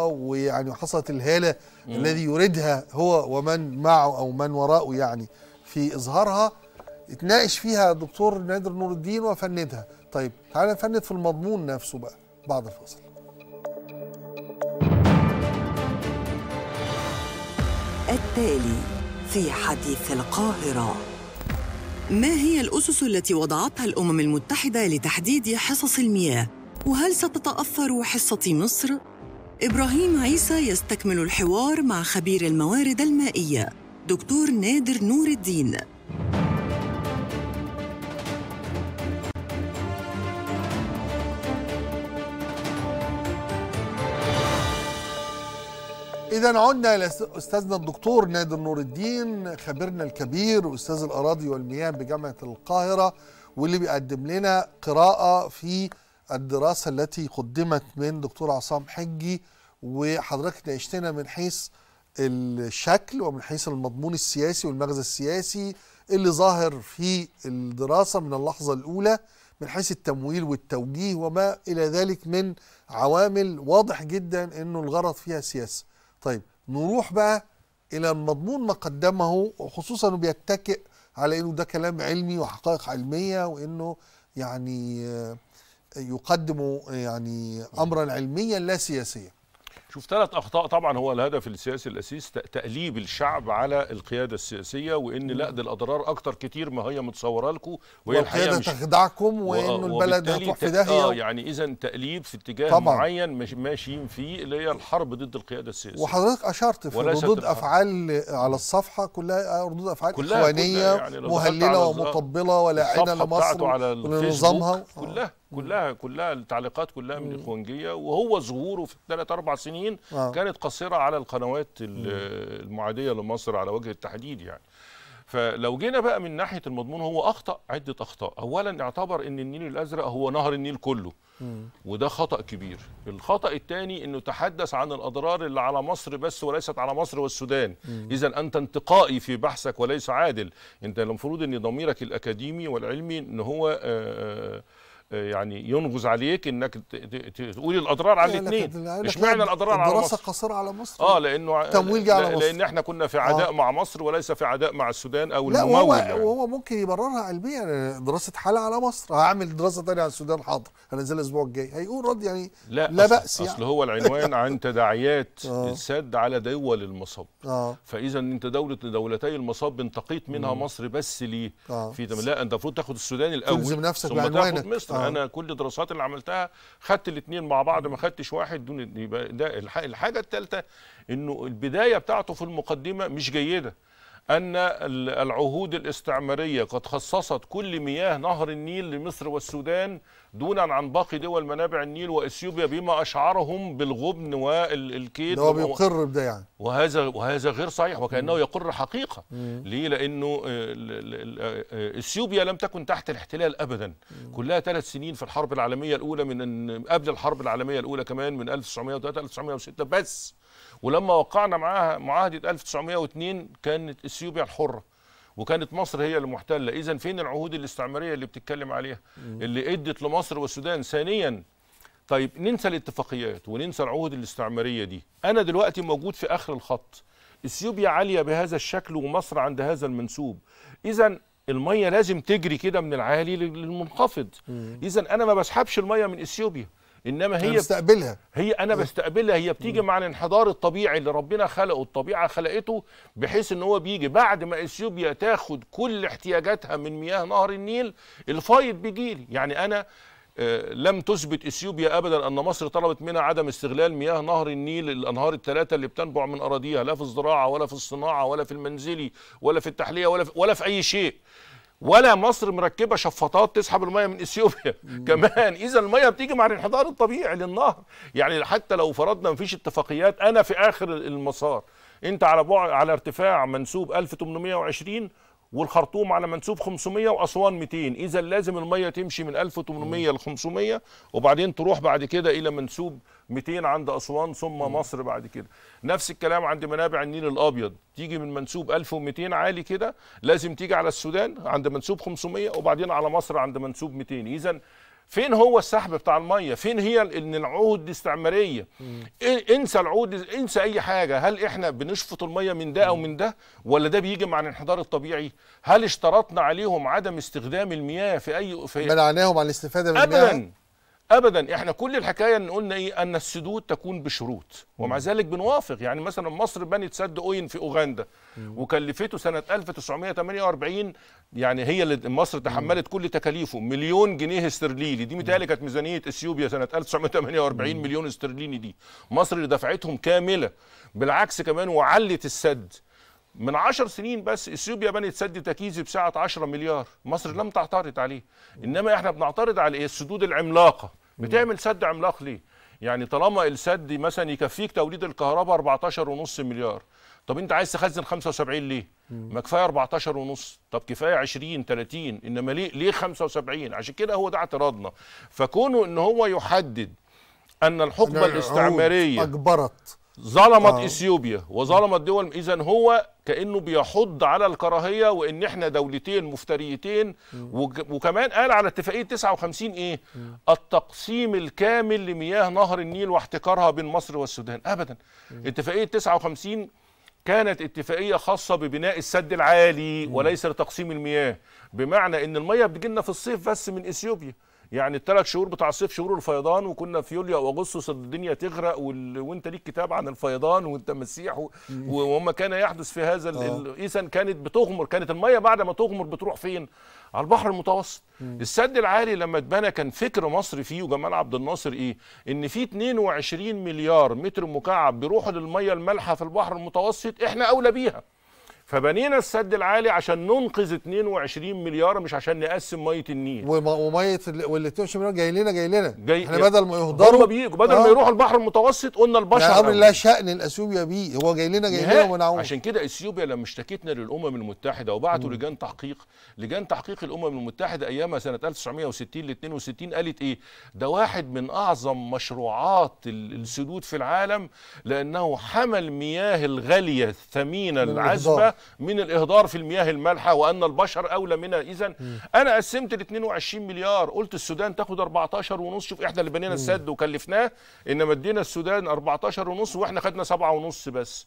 ويعني حصلت الهاله مم. الذي يريدها هو ومن معه او من وراءه يعني في اظهارها اتناقش فيها دكتور نادر نور الدين وفندها طيب تعالى نفند في المضمون نفسه بقى بعد الفاصل التالي في حديث القاهرة ما هي الأسس التي وضعتها الأمم المتحدة لتحديد حصص المياه؟ وهل ستتأثر حصة مصر؟ إبراهيم عيسى يستكمل الحوار مع خبير الموارد المائية دكتور نادر نور الدين إذا عدنا إلى أستاذنا الدكتور نادر نور الدين خبيرنا الكبير واستاذ الأراضي والمياه بجامعة القاهرة واللي بيقدم لنا قراءة في الدراسة التي قدمت من دكتور عصام حجي وحضرتك ناقشتنا من حيث الشكل ومن حيث المضمون السياسي والمغزى السياسي اللي ظاهر في الدراسة من اللحظة الأولى من حيث التمويل والتوجيه وما إلى ذلك من عوامل واضح جدا أنه الغرض فيها سياسة طيب نروح بقى الى المضمون ما قدمه خصوصا انه بيتكئ على انه ده كلام علمي وحقائق علميه وانه يعني آه، يقدم يعني امرا علميا لا سياسيا شوف ثلاث اخطاء طبعا هو الهدف السياسي الأساسي تقليب الشعب على القياده السياسيه وان لا ده الاضرار اكتر كتير ما هي متصوره لكم وهي الحقيقه مش تخدعكم وانه البلد هتروح في داهيه اه يعني اذا تقليب في اتجاه طبعا. معين ماشيين فيه اللي هي الحرب ضد القياده السياسيه وحضرتك اشرت في ردود افعال على الصفحه كلها ردود افعال كلها اخوانيه كلها يعني مهلله ومطبله ولاعنة لمصر ونظامها آه. كلها كلها كلها التعليقات كلها من الاخوانجيه وهو ظهوره في ثلاث اربع سنين آه. كانت قصيره على القنوات المعاديه لمصر على وجه التحديد يعني فلو جينا بقى من ناحيه المضمون هو اخطا عده اخطاء اولا اعتبر ان النيل الازرق هو نهر النيل كله وده خطا كبير الخطا الثاني انه تحدث عن الاضرار اللي على مصر بس وليست على مصر والسودان اذا انت انتقائي في بحثك وليس عادل انت المفروض ان ضميرك الاكاديمي والعلمي ان هو آآ آه، آه، يعني ينغز عليك انك تقول الاضرار على الاثنين اشمعنى الاضرار على مصر الدراسه قصيره على مصر اه لانه تمويل جه على مصر لان احنا كنا في عداء آه. مع مصر وليس في عداء مع السودان او لا الممول وهو, يعني. وهو ممكن يبررها علميا دراسه حاله على مصر هعمل دراسه ثانيه على السودان حاضر هنزل الاسبوع الجاي هيقول رد يعني لا, لا أصل باس يعني اصل هو العنوان عن تداعيات آه. السد على دول المصب آه. فاذا انت دوله دولتي المصب انتقيت منها مم. مصر بس ليه آه. في لا انت المفروض تاخد السودان الاول تلزم نفسك بعنوانك مصر آه. انا كل الدراسات اللي عملتها خدت الاثنين مع بعض ما خدتش واحد دون ده الحاجه الثالثه انه البدايه بتاعته في المقدمه مش جيده أن العهود الاستعمارية قد خصصت كل مياه نهر النيل لمصر والسودان دونا عن باقي دول منابع النيل وإثيوبيا بما أشعرهم بالغبن والكيد هو بيقر بده يعني وهذا وهذا غير صحيح وكأنه يقر حقيقة ليه لأنه آه، آه، آه، إثيوبيا لم تكن تحت الاحتلال أبدا كلها ثلاث سنين في الحرب العالمية الأولى من قبل الحرب العالمية الأولى كمان من 1903 1906 بس ولما وقعنا معاها معاهده 1902 كانت اثيوبيا الحره وكانت مصر هي المحتله اذا فين العهود الاستعماريه اللي بتتكلم عليها اللي ادت لمصر والسودان ثانيا طيب ننسى الاتفاقيات وننسى العهود الاستعماريه دي انا دلوقتي موجود في اخر الخط اثيوبيا عاليه بهذا الشكل ومصر عند هذا المنسوب اذا الميه لازم تجري كده من العالي للمنخفض اذا انا ما بسحبش الميه من اثيوبيا انما هي بستقبلها هي انا أه. بستقبلها هي بتيجي مع الانحدار الطبيعي اللي ربنا خلقه الطبيعه خلقته بحيث ان هو بيجي بعد ما اثيوبيا تاخد كل احتياجاتها من مياه نهر النيل الفايض بيجيلي يعني انا آه، لم تثبت اثيوبيا ابدا ان مصر طلبت منها عدم استغلال مياه نهر النيل الانهار الثلاثه اللي بتنبع من اراضيها لا في الزراعه ولا في الصناعه ولا في المنزلي ولا في التحليه ولا في, ولا في اي شيء ولا مصر مركبه شفاطات تسحب الميه من اثيوبيا كمان اذا الميه بتيجي مع الانحدار الطبيعي للنهر يعني حتى لو فرضنا مفيش اتفاقيات انا في اخر المسار انت على بعد على ارتفاع منسوب 1820 والخرطوم على منسوب 500 واسوان 200 اذا لازم الميه تمشي من 1800 ل 500 وبعدين تروح بعد كده الى منسوب 200 عند اسوان ثم مصر بعد كده نفس الكلام عند منابع النيل الابيض تيجي من منسوب 1200 عالي كده لازم تيجي على السودان عند منسوب 500 وبعدين على مصر عند منسوب 200 اذا فين هو السحب بتاع الميه فين هي ان العهود الاستعماريه مم. انسى العهود انسى اي حاجه هل احنا بنشفط الميه من ده او من ده ولا ده بيجي مع الانحدار الطبيعي هل اشترطنا عليهم عدم استخدام المياه في اي في منعناهم عن الاستفاده من المياه ابدا ابدا احنا كل الحكايه ان قلنا ايه ان السدود تكون بشروط ومع ذلك بنوافق يعني مثلا مصر بنت سد اوين في اوغندا وكلفته سنه 1948 يعني هي اللي مصر تحملت كل تكاليفه مليون جنيه استرليني دي متهيألي كانت ميزانيه اثيوبيا سنه 1948 مليون استرليني دي مصر اللي دفعتهم كامله بالعكس كمان وعلت السد من 10 سنين بس اثيوبيا بنت سد تكيزي بسعه 10 مليار مصر لم تعترض عليه انما احنا بنعترض على ايه السدود العملاقه بتعمل سد عملاق ليه يعني طالما السد مثلا يكفيك توليد الكهرباء 14.5 مليار طب انت عايز تخزن 75 ليه ما كفايه 14.5 طب كفايه 20 30 انما ليه ليه 75 عشان كده هو ده اعتراضنا فكونه ان هو يحدد ان الحقبه الاستعماريه اجبرت ظلمت آه. اثيوبيا وظلمت دول اذا هو كانه بيحض على الكراهيه وان احنا دولتين مفتريتين وكمان قال على اتفاقيه 59 ايه مم. التقسيم الكامل لمياه نهر النيل واحتكارها بين مصر والسودان ابدا مم. اتفاقيه 59 كانت اتفاقية خاصة ببناء السد العالي وليس لتقسيم المياه بمعنى ان المياه لنا في الصيف بس من اثيوبيا يعني الثلاث شهور بتاع الصيف شهور الفيضان وكنا في يوليو واغسطس الدنيا تغرق وال... وانت ليك كتاب عن الفيضان وانت مسيح و... وما كان يحدث في هذا ال... اذا آه. كانت بتغمر كانت الميه بعد ما تغمر بتروح فين؟ على البحر المتوسط مم. السد العالي لما اتبنى كان فكر مصري فيه وجمال عبد الناصر ايه؟ ان في 22 مليار متر مكعب بيروحوا للميه المالحه في البحر المتوسط احنا اولى بيها فبنينا السد العالي عشان ننقذ 22 مليار مش عشان نقسم ميه النيل وميه واللي 22 مليار جاي لنا جاي لنا جاي احنا بدل ما يهدروا بيجوا بدل آه. ما يروحوا البحر المتوسط قلنا البشر امر يعني لا شان الاثيوبيا بيه هو جاي لنا جاي لنا ومنعوه عشان كده اثيوبيا لما اشتكتنا للامم المتحده وبعتوا لجان تحقيق لجان تحقيق الامم المتحده ايامها سنه 1960 ل 62 قالت ايه ده واحد من اعظم مشروعات السدود في العالم لانه حمل مياه الغاليه الثمينه العذبه من الاهدار في المياه المالحه وان البشر اولى منها اذا انا قسمت ال 22 مليار قلت السودان تاخد 14 ونص شوف احنا اللي بنينا السد وكلفناه انما ادينا السودان 14 ونص واحنا خدنا 7 ونص بس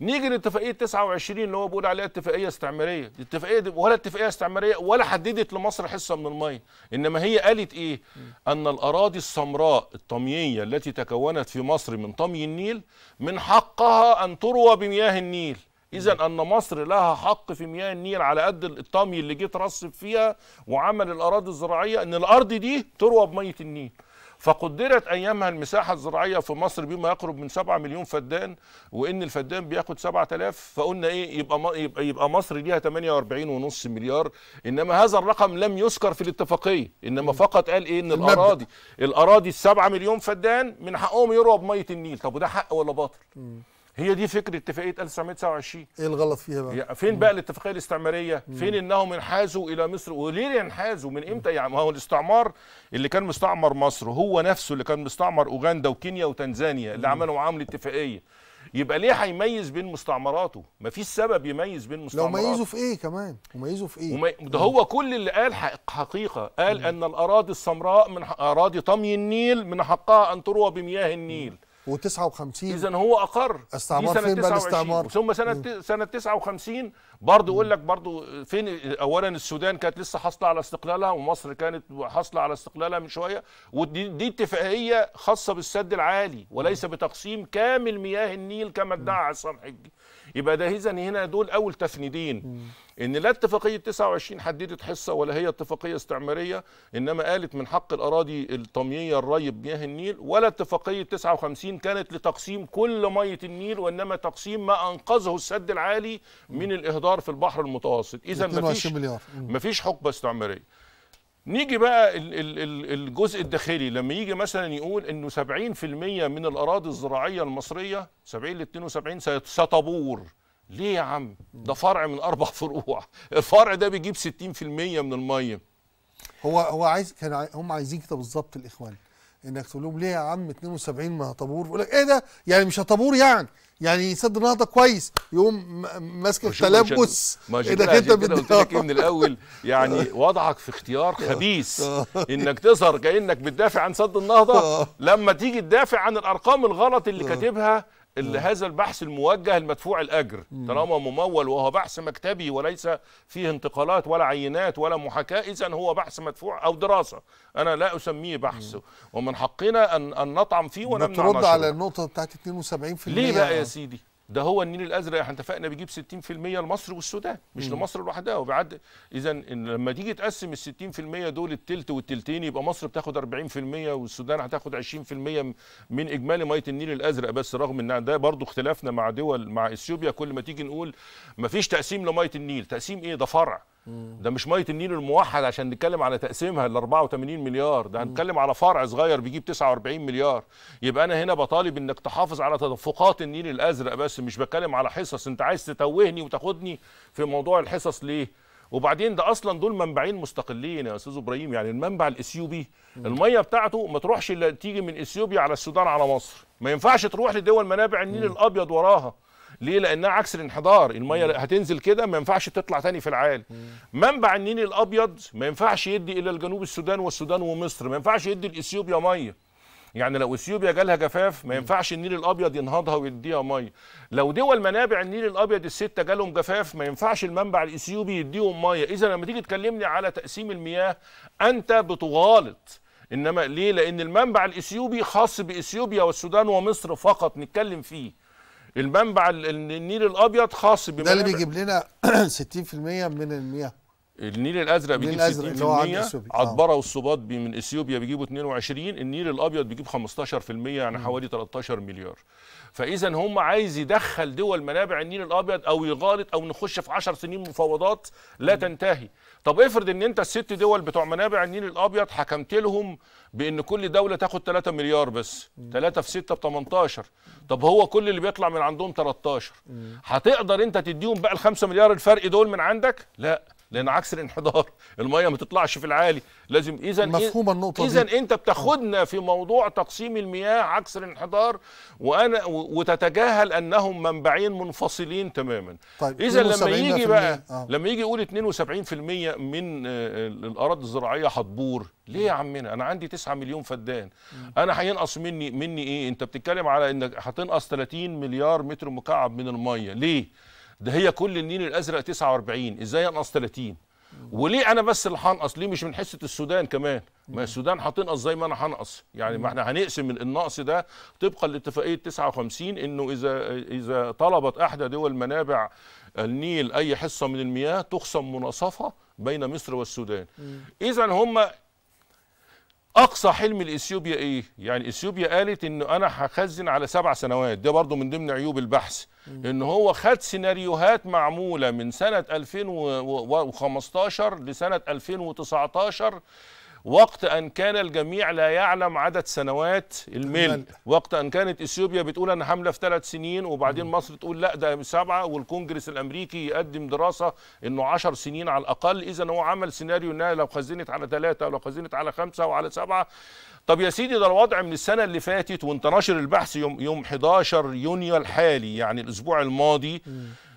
نيجي لاتفاقيه 29 اللي هو بيقول عليها اتفاقيه استعماريه الاتفاقيه دي ولا اتفاقيه استعماريه ولا حددت لمصر حصه من الميه انما هي قالت ايه مم. ان الاراضي السمراء الطمييه التي تكونت في مصر من طمي النيل من حقها ان تروى بمياه النيل اذا ان مصر لها حق في مياه النيل على قد الطمي اللي جه ترصب فيها وعمل الاراضي الزراعيه ان الارض دي تروى بميه النيل فقدرت ايامها المساحه الزراعيه في مصر بما يقرب من 7 مليون فدان وان الفدان بياخد 7000 فقلنا ايه يبقى يبقى يبقى مصر ليها 48.5 مليار انما هذا الرقم لم يذكر في الاتفاقيه انما فقط قال ايه ان الاراضي الاراضي ال 7 مليون فدان من حقهم يروى بميه النيل طب وده حق ولا باطل؟ م. هي دي فكره اتفاقيه 1929 ايه الغلط فيها بقى فين بقى الاتفاقيه الاستعماريه فين انهم انحازوا الى مصر وليه انحازوا من امتى يعني ما هو الاستعمار اللي كان مستعمر مصر هو نفسه اللي كان مستعمر اوغندا وكينيا وتنزانيا اللي عملوا معاهم الاتفاقيه يبقى ليه هيميز بين مستعمراته؟ ما فيش سبب يميز بين مستعمراته لو ميزوا في ايه كمان؟ وميزه في ايه؟ ومي... ده هو كل اللي قال حق حقيقه، قال مم. ان الاراضي السمراء من اراضي طمي النيل من حقها ان تروى بمياه النيل. مم. و59 اذا هو اقر استعمار فين بقى الاستعمار ثم سنه سنه 59 برضه يقول لك برضه فين اولا السودان كانت لسه حاصله على استقلالها ومصر كانت حاصله على استقلالها من شويه ودي دي اتفاقيه خاصه بالسد العالي وليس بتقسيم كامل مياه النيل كما ادعى عصام حجي يبقى ده اذا هنا دول اول تفنيدين ان لا اتفاقيه 29 حددت حصه ولا هي اتفاقيه استعماريه انما قالت من حق الاراضي الطميه الري بمياه النيل ولا اتفاقيه 59 كانت لتقسيم كل ميه النيل وانما تقسيم ما انقذه السد العالي من الاهدار في البحر المتوسط اذا مفيش مفيش حقبه استعماريه نيجي بقى الجزء الداخلي لما يجي مثلا يقول انه 70% من الاراضي الزراعيه المصريه 70 ل 72 ستبور ليه يا عم ده فرع من اربع فروع الفرع ده بيجيب 60% من الميه هو هو عايز كان هم عايزين كده بالظبط الاخوان انك تقول لهم ليه يا عم 72 ما طابور يقول لك ايه ده يعني مش هطابور يعني يعني سد النهضه كويس يقوم ماسك التلبس ايدك انت قلت لك إيه من الاول يعني وضعك في اختيار خبيث آه. انك تظهر كانك بتدافع عن سد النهضه آه. لما تيجي تدافع عن الارقام الغلط اللي آه. كاتبها اه. اللي هذا البحث الموجه المدفوع الاجر طالما ممول وهو بحث مكتبي وليس فيه انتقالات ولا عينات ولا محاكاه اذا هو بحث مدفوع او دراسه انا لا اسميه بحث مم. ومن حقنا ان ان نطعم فيه ونمنع ما ترد على النقطه بتاعت 72% ليه بقى يا سيدي ده هو النيل الازرق احنا اتفقنا بيجيب 60% لمصر والسودان مش مم. لمصر لوحدها وبعد اذا لما تيجي تقسم ال 60% دول التلت والتلتين يبقى مصر بتاخد 40% والسودان هتاخد 20% من اجمالي ميه النيل الازرق بس رغم ان ده برضو اختلافنا مع دول مع اثيوبيا كل ما تيجي نقول ما فيش تقسيم لميه النيل تقسيم ايه ده فرع ده مش ميه النيل الموحد عشان نتكلم على تقسيمها ال 84 مليار ده هنتكلم على فرع صغير بيجيب 49 مليار يبقى انا هنا بطالب انك تحافظ على تدفقات النيل الازرق بس مش بتكلم على حصص انت عايز تتوهني وتاخدني في موضوع الحصص ليه وبعدين ده اصلا دول منبعين مستقلين يا استاذ ابراهيم يعني المنبع الاثيوبي الميه بتاعته ما تروحش الا تيجي من اثيوبيا على السودان على مصر ما ينفعش تروح لدول منابع النيل الابيض وراها ليه لانها عكس الانحدار الميه هتنزل كده ما ينفعش تطلع تاني في العالي منبع النيل الابيض ما ينفعش يدي الى الجنوب السودان والسودان ومصر ما ينفعش يدي لاثيوبيا ميه يعني لو اثيوبيا جالها جفاف ما ينفعش النيل الابيض ينهضها ويديها ميه لو دول منابع النيل الابيض السته جالهم جفاف ما ينفعش المنبع الاثيوبي يديهم ميه اذا لما تيجي تكلمني على تقسيم المياه انت بتغالط انما ليه لان المنبع الاثيوبي خاص باثيوبيا والسودان ومصر فقط نتكلم فيه المنبع النيل الابيض خاص بمنبع ده اللي بيجيب لنا 60% من المياه النيل الازرق بيجيب 60% آه. عطبره والصباط من اثيوبيا بيجيبوا 22 النيل الابيض بيجيب 15% يعني حوالي 13 مليار فاذا هم عايز يدخل دول منابع النيل الابيض او يغالط او نخش في 10 سنين مفاوضات لا تنتهي طب افرض ان انت الست دول بتوع منابع النيل الابيض حكمت لهم بان كل دوله تاخد 3 مليار بس 3 في 6 ب 18 طب هو كل اللي بيطلع من عندهم 13 هتقدر انت تديهم بقى ال 5 مليار الفرق دول من عندك لا لان عكس الانحدار الميه ما تطلعش في العالي لازم اذا إيه مفهومه النقطه اذا انت بتاخدنا في موضوع تقسيم المياه عكس الانحدار وانا وتتجاهل انهم منبعين منفصلين تماما طيب اذا لما يجي بقى آه. لما يجي يقول 72% من آه، الاراضي الزراعيه هتبور ليه يا عمنا انا عندي 9 مليون فدان انا هينقص مني مني ايه انت بتتكلم على انك هتنقص 30 مليار متر مكعب من الميه ليه ده هي كل النيل الازرق 49 ازاي انقص 30 وليه انا بس اللي هنقص ليه مش من حصه السودان كمان ما السودان هتنقص زي ما انا هنقص يعني ما احنا هنقسم النقص ده طبقا لاتفاقيه 59 انه اذا اذا طلبت احدى دول منابع النيل اي حصه من المياه تخصم مناصفه بين مصر والسودان اذا هم اقصى حلم الاثيوبيا ايه يعني اثيوبيا قالت ان انا هخزن على سبع سنوات ده برضو من ضمن عيوب البحث ان هو خد سيناريوهات معموله من سنه 2015 لسنه 2019 وقت أن كان الجميع لا يعلم عدد سنوات الميل وقت أن كانت إثيوبيا بتقول أنا حملة في ثلاث سنين وبعدين مصر تقول لا ده سبعة والكونجرس الأمريكي يقدم دراسة أنه عشر سنين على الأقل إذا هو عمل سيناريو أنها لو خزنت على ثلاثة ولو خزنت على خمسة وعلى سبعة طب يا سيدي ده الوضع من السنة اللي فاتت وانت ناشر البحث يوم, يوم 11 يونيو الحالي يعني الأسبوع الماضي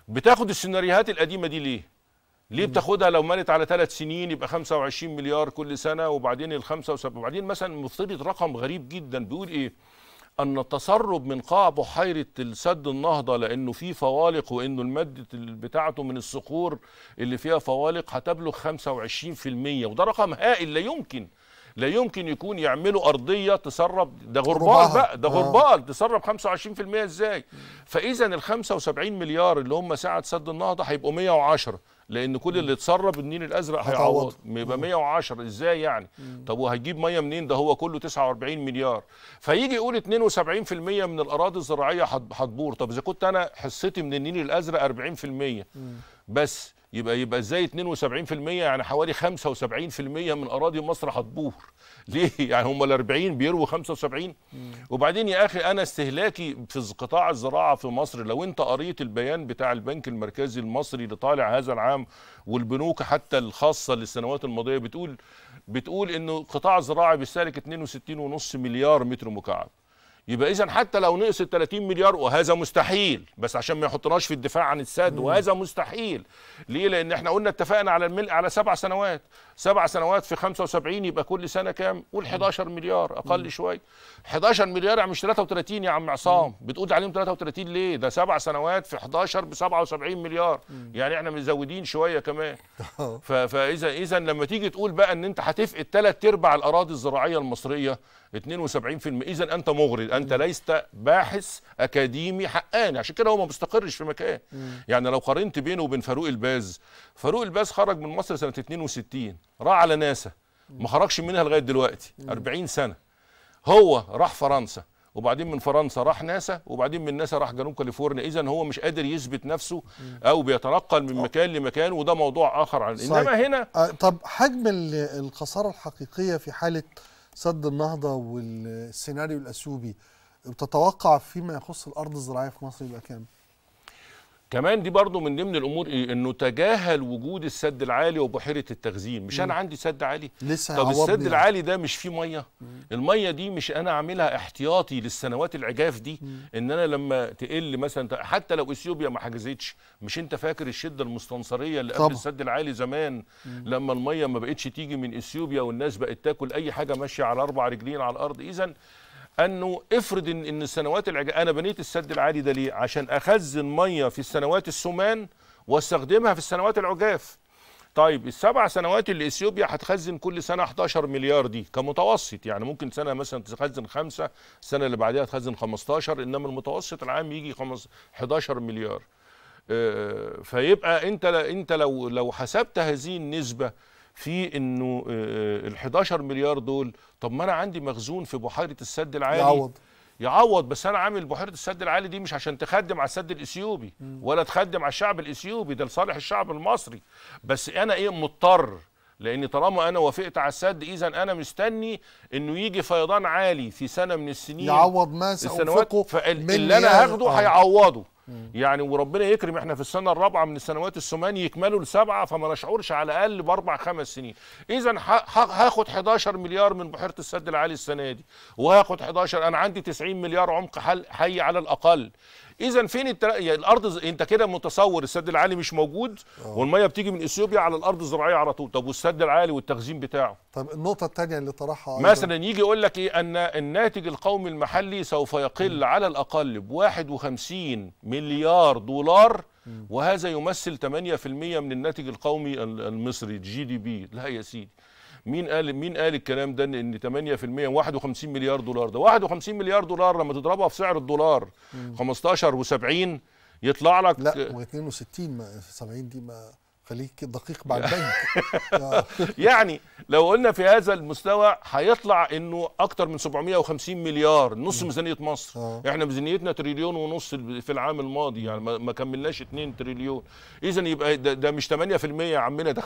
بتاخد السيناريوهات القديمة دي ليه؟ ليه بتاخدها لو مالت على ثلاث سنين يبقى 25 مليار كل سنه وبعدين ال 75 وبعدين مثلا مفترض رقم غريب جدا بيقول ايه؟ ان التسرب من قاع بحيره السد النهضه لانه فيه فوالق وانه الماده بتاعته من الصخور اللي فيها فوالق هتبلغ 25% وده رقم هائل لا يمكن لا يمكن يكون يعملوا ارضيه تسرب ده غربال بقى ده آه. غربال تسرب 25% ازاي؟ فاذا ال 75 مليار اللي هم ساعه سد النهضه هيبقوا 110 لان كل اللي اتسرب النيل الازرق هيعوض يبقى 110 ازاي يعني مم. طب وهتجيب ميه منين ده هو كله 49 مليار فيجي يقول 72% من الاراضي الزراعيه هتبور طب اذا كنت انا حصتي من النيل الازرق 40% مم. بس يبقى يبقى ازاي 72% يعني حوالي 75% من اراضي مصر هتبور ليه يعني هم ال 40 بيروا 75 وبعدين يا اخي انا استهلاكي في قطاع الزراعه في مصر لو انت قريت البيان بتاع البنك المركزي المصري اللي طالع هذا العام والبنوك حتى الخاصه للسنوات الماضيه بتقول بتقول انه قطاع الزراعه بيستهلك 62.5 مليار متر مكعب يبقى اذا حتى لو نقص ال 30 مليار وهذا مستحيل بس عشان ما يحطناش في الدفاع عن السد وهذا مستحيل ليه لان احنا قلنا اتفقنا على الملء على سبع سنوات سبع سنوات في 75 يبقى كل سنه كام؟ قول 11 مليار اقل شويه 11 مليار يعني مش 33 يا عم عصام بتقول عليهم 33 ليه؟ ده سبع سنوات في 11 ب 77 مليار يعني احنا مزودين شويه كمان فاذا اذا لما تيجي تقول بقى ان انت هتفقد ثلاث ارباع الاراضي الزراعيه المصريه 72% اذا انت مغري انت ليست باحث اكاديمي حقاني عشان كده هو ما مستقرش في مكان يعني لو قارنت بينه وبين فاروق الباز فاروق الباز خرج من مصر سنه 62 راح على ناسا ما خرجش منها لغايه دلوقتي 40 سنه هو راح فرنسا وبعدين من فرنسا راح ناسا وبعدين من ناسا راح جنوب كاليفورنيا اذا هو مش قادر يثبت نفسه او بيتنقل من مكان لمكان وده موضوع اخر عن انما هنا آه، طب حجم الخساره الحقيقيه في حاله سد النهضه والسيناريو الاثيوبي تتوقع فيما يخص الارض الزراعيه في مصر يبقى كام؟ كمان دي برضه من ضمن الامور ايه انه تجاهل وجود السد العالي وبحيره التخزين مش انا عندي سد عالي لسه طب السد يعني. العالي ده مش فيه ميه مم. الميه دي مش انا عاملها احتياطي للسنوات العجاف دي مم. ان انا لما تقل مثلا حتى لو اثيوبيا ما حجزتش مش انت فاكر الشده المستنصريه اللي قبل السد العالي زمان مم. لما الميه ما بقتش تيجي من اثيوبيا والناس بقت تاكل اي حاجه ماشيه على اربع رجلين على الارض اذا انه افرض ان ان السنوات العج... انا بنيت السد العالي ده ليه؟ عشان اخزن ميه في السنوات السمان واستخدمها في السنوات العجاف. طيب السبع سنوات اللي اثيوبيا هتخزن كل سنه 11 مليار دي كمتوسط يعني ممكن سنه مثلا تخزن خمسه السنه اللي بعدها تخزن 15 انما المتوسط العام يجي 11 مليار. آه، فيبقى انت انت لو لو حسبت هذه النسبه في انه آه، آه، ال 11 مليار دول طب ما انا عندي مخزون في بحيره السد العالي يعوض يعوض بس انا عامل بحيره السد العالي دي مش عشان تخدم على السد الاثيوبي ولا تخدم على الشعب الاثيوبي ده لصالح الشعب المصري بس انا ايه مضطر لان طالما انا وافقت على السد اذا انا مستني انه يجي فيضان عالي في سنه من السنين يعوض ما سانفقه فاللي انا هاخده آه. هيعوضه يعني وربنا يكرم احنا في السنه الرابعه من السنوات الثمان يكملوا لسبعه فما نشعرش على الاقل باربع خمس سنين اذا هاخد 11 مليار من بحيره السد العالي السنه دي وهاخد 11 انا عندي 90 مليار عمق حي على الاقل اذا فين يعني الارض انت كده متصور السد العالي مش موجود آه. والميه بتيجي من اثيوبيا على الارض الزراعيه على طول طب والسد العالي والتخزين بتاعه طب النقطه الثانيه اللي طرحها مثلا يجي يقول لك ايه ان الناتج القومي المحلي سوف يقل م. على الاقل ب 51 مليار دولار وهذا يمثل 8% من الناتج القومي المصري جي دي بي لا يا سيدي مين قال مين قال الكلام ده ان 8% 51 مليار دولار ده 51 مليار دولار لما تضربها في سعر الدولار 15 و70 يطلع لك لا و62 70 دي ما خليك دقيق مع البنك آه. يعني لو قلنا في هذا المستوى هيطلع انه اكتر من 750 مليار نص ميزانيه مصر آه. احنا ميزانيتنا تريليون ونص في العام الماضي يعني ما كملناش 2 تريليون اذا يبقى ده, ده مش 8% يا عمنا ده 50%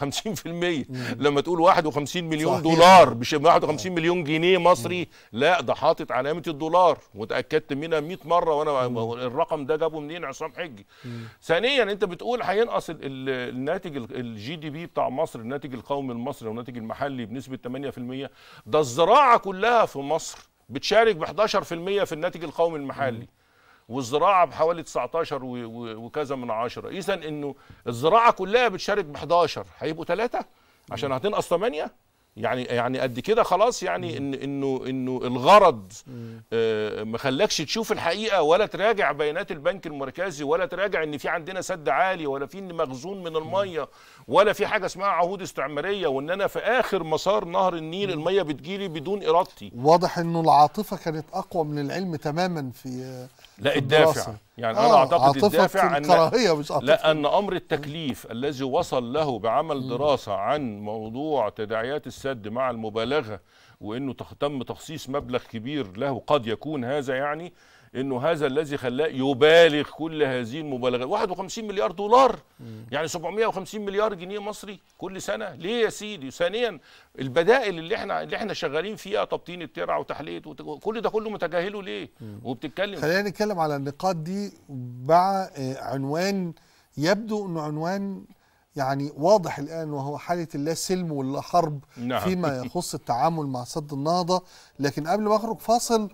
لما تقول 51 مليون صحيح. دولار مش 51 آه. مليون جنيه مصري لا ده حاطط علامه الدولار وتاكدت منها 100 مره وانا الرقم ده جابه منين عصام حجي ثانيا انت بتقول هينقص الناتج الناتج الجي دي بي بتاع مصر الناتج القومي المصري والناتج المحلي بنسبه 8% ده الزراعه كلها في مصر بتشارك ب 11% في الناتج القومي المحلي والزراعه بحوالي 19 وكذا من عشرة اذا انه الزراعه كلها بتشارك ب 11 هيبقوا ثلاثه عشان هتنقص 8 يعني يعني قد كده خلاص يعني ان انه انه الغرض آه ما خلاكش تشوف الحقيقه ولا تراجع بيانات البنك المركزي ولا تراجع ان في عندنا سد عالي ولا في ان مخزون من الميه ولا في حاجه اسمها عهود استعماريه وان انا في اخر مسار نهر النيل الميه بتجيلي بدون ارادتي واضح انه العاطفه كانت اقوى من العلم تماما في لا الدافع يعني آه انا اعتقد الدافع أن مش لان امر التكليف الذي وصل له بعمل دراسه عن موضوع تداعيات السد مع المبالغه وانه تم تخصيص مبلغ كبير له قد يكون هذا يعني انه هذا الذي خلاه يبالغ كل هذه المبالغات 51 مليار دولار يعني 750 مليار جنيه مصري كل سنه ليه يا سيدي ثانيا البدائل اللي احنا اللي احنا شغالين فيها تبطين الترع وتحليه كل ده كله متجاهله ليه وبتتكلم خلينا نتكلم على النقاط دي مع آه، عنوان يبدو انه عنوان يعني واضح الآن وهو حالة لا سلم ولا حرب نعم. فيما يخص التعامل مع سد النهضة لكن قبل ما أخرج فاصل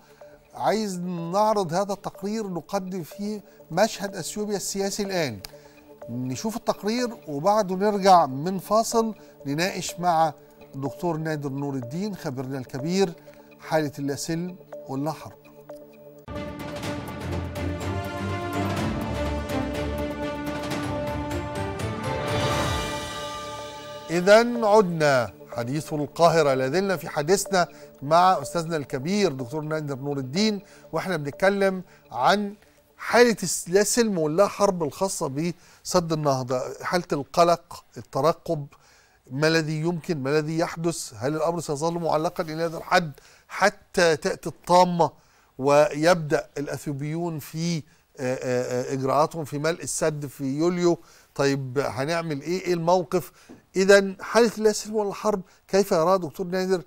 عايز نعرض هذا التقرير نقدم فيه مشهد أثيوبيا السياسي الآن نشوف التقرير وبعده نرجع من فاصل نناقش مع الدكتور نادر نور الدين خبيرنا الكبير حالة اللا سلم ولا حرب إذا عدنا حديث القاهرة لازلنا في حديثنا مع أستاذنا الكبير دكتور نادر نور الدين وإحنا بنتكلم عن حالة لا سلم ولا حرب الخاصة بسد النهضة حالة القلق الترقب ما الذي يمكن ما الذي يحدث هل الأمر سيظل معلقا إلى هذا الحد حتى تأتي الطامة ويبدأ الأثيوبيون في آه، آه، آه، إجراءاتهم في ملء السد في يوليو طيب هنعمل ايه ايه الموقف إذا حالة الأسر والحرب كيف يرى دكتور نادر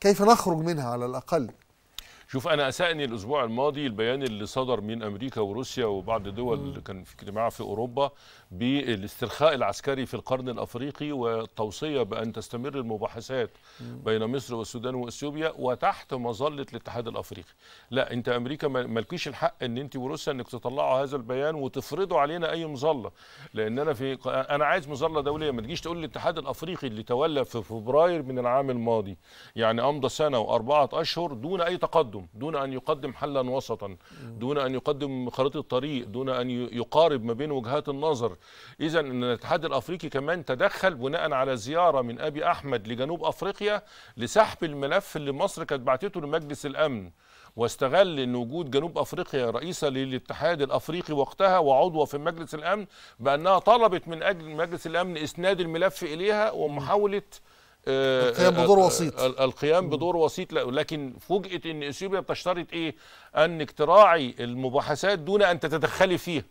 كيف نخرج منها على الأقل شوف انا اسأني الاسبوع الماضي البيان اللي صدر من امريكا وروسيا وبعض الدول اللي كان في اجتماع في اوروبا بالاسترخاء العسكري في القرن الافريقي والتوصيه بان تستمر المباحثات بين مصر والسودان واثيوبيا وتحت مظله الاتحاد الافريقي. لا انت امريكا مالكيش الحق ان انت وروسيا انك تطلعوا هذا البيان وتفرضوا علينا اي مظله لان انا في انا عايز مظله دوليه ما تجيش تقول الاتحاد الافريقي اللي تولى في فبراير من العام الماضي يعني امضى سنه واربعه اشهر دون اي تقدم لهم دون أن يقدم حلا وسطا دون أن يقدم خريطة طريق دون أن يقارب ما بين وجهات النظر إذا أن الاتحاد الأفريقي كمان تدخل بناء على زيارة من أبي أحمد لجنوب أفريقيا لسحب الملف اللي مصر كانت بعتته لمجلس الأمن واستغل ان وجود جنوب افريقيا رئيسه للاتحاد الافريقي وقتها وعضوه في مجلس الامن بانها طلبت من اجل مجلس الامن اسناد الملف اليها ومحاوله القيام آه، آه، بدور وسيط القيام بدور وسيط لكن فوجئت ان اثيوبيا بتشترط ايه ان اقتراعي المباحثات دون ان تتدخلي فيها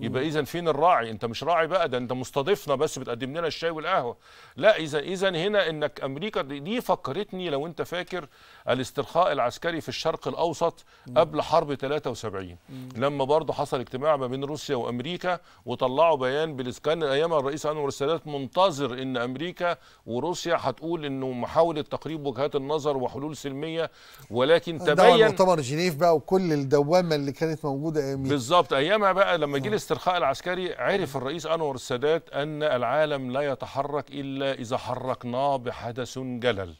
يبقى اذا فين الراعي انت مش راعي بقى ده انت مستضيفنا بس بتقدم لنا الشاي والقهوه لا اذا اذا هنا انك امريكا دي فكرتني لو انت فاكر الاسترخاء العسكري في الشرق الاوسط قبل حرب 73 لما برضه حصل اجتماع ما بين روسيا وامريكا وطلعوا بيان بالاسكان ايامها الرئيس انور السادات منتظر ان امريكا وروسيا هتقول انه محاوله تقريب وجهات النظر وحلول سلميه ولكن تبين مؤتمر جنيف بقى وكل الدوامه اللي كانت موجوده بالظبط ايامها بقى لما جه الاسترخاء العسكري عرف الرئيس أنور السادات أن العالم لا يتحرك إلا إذا حركناه بحدث جلل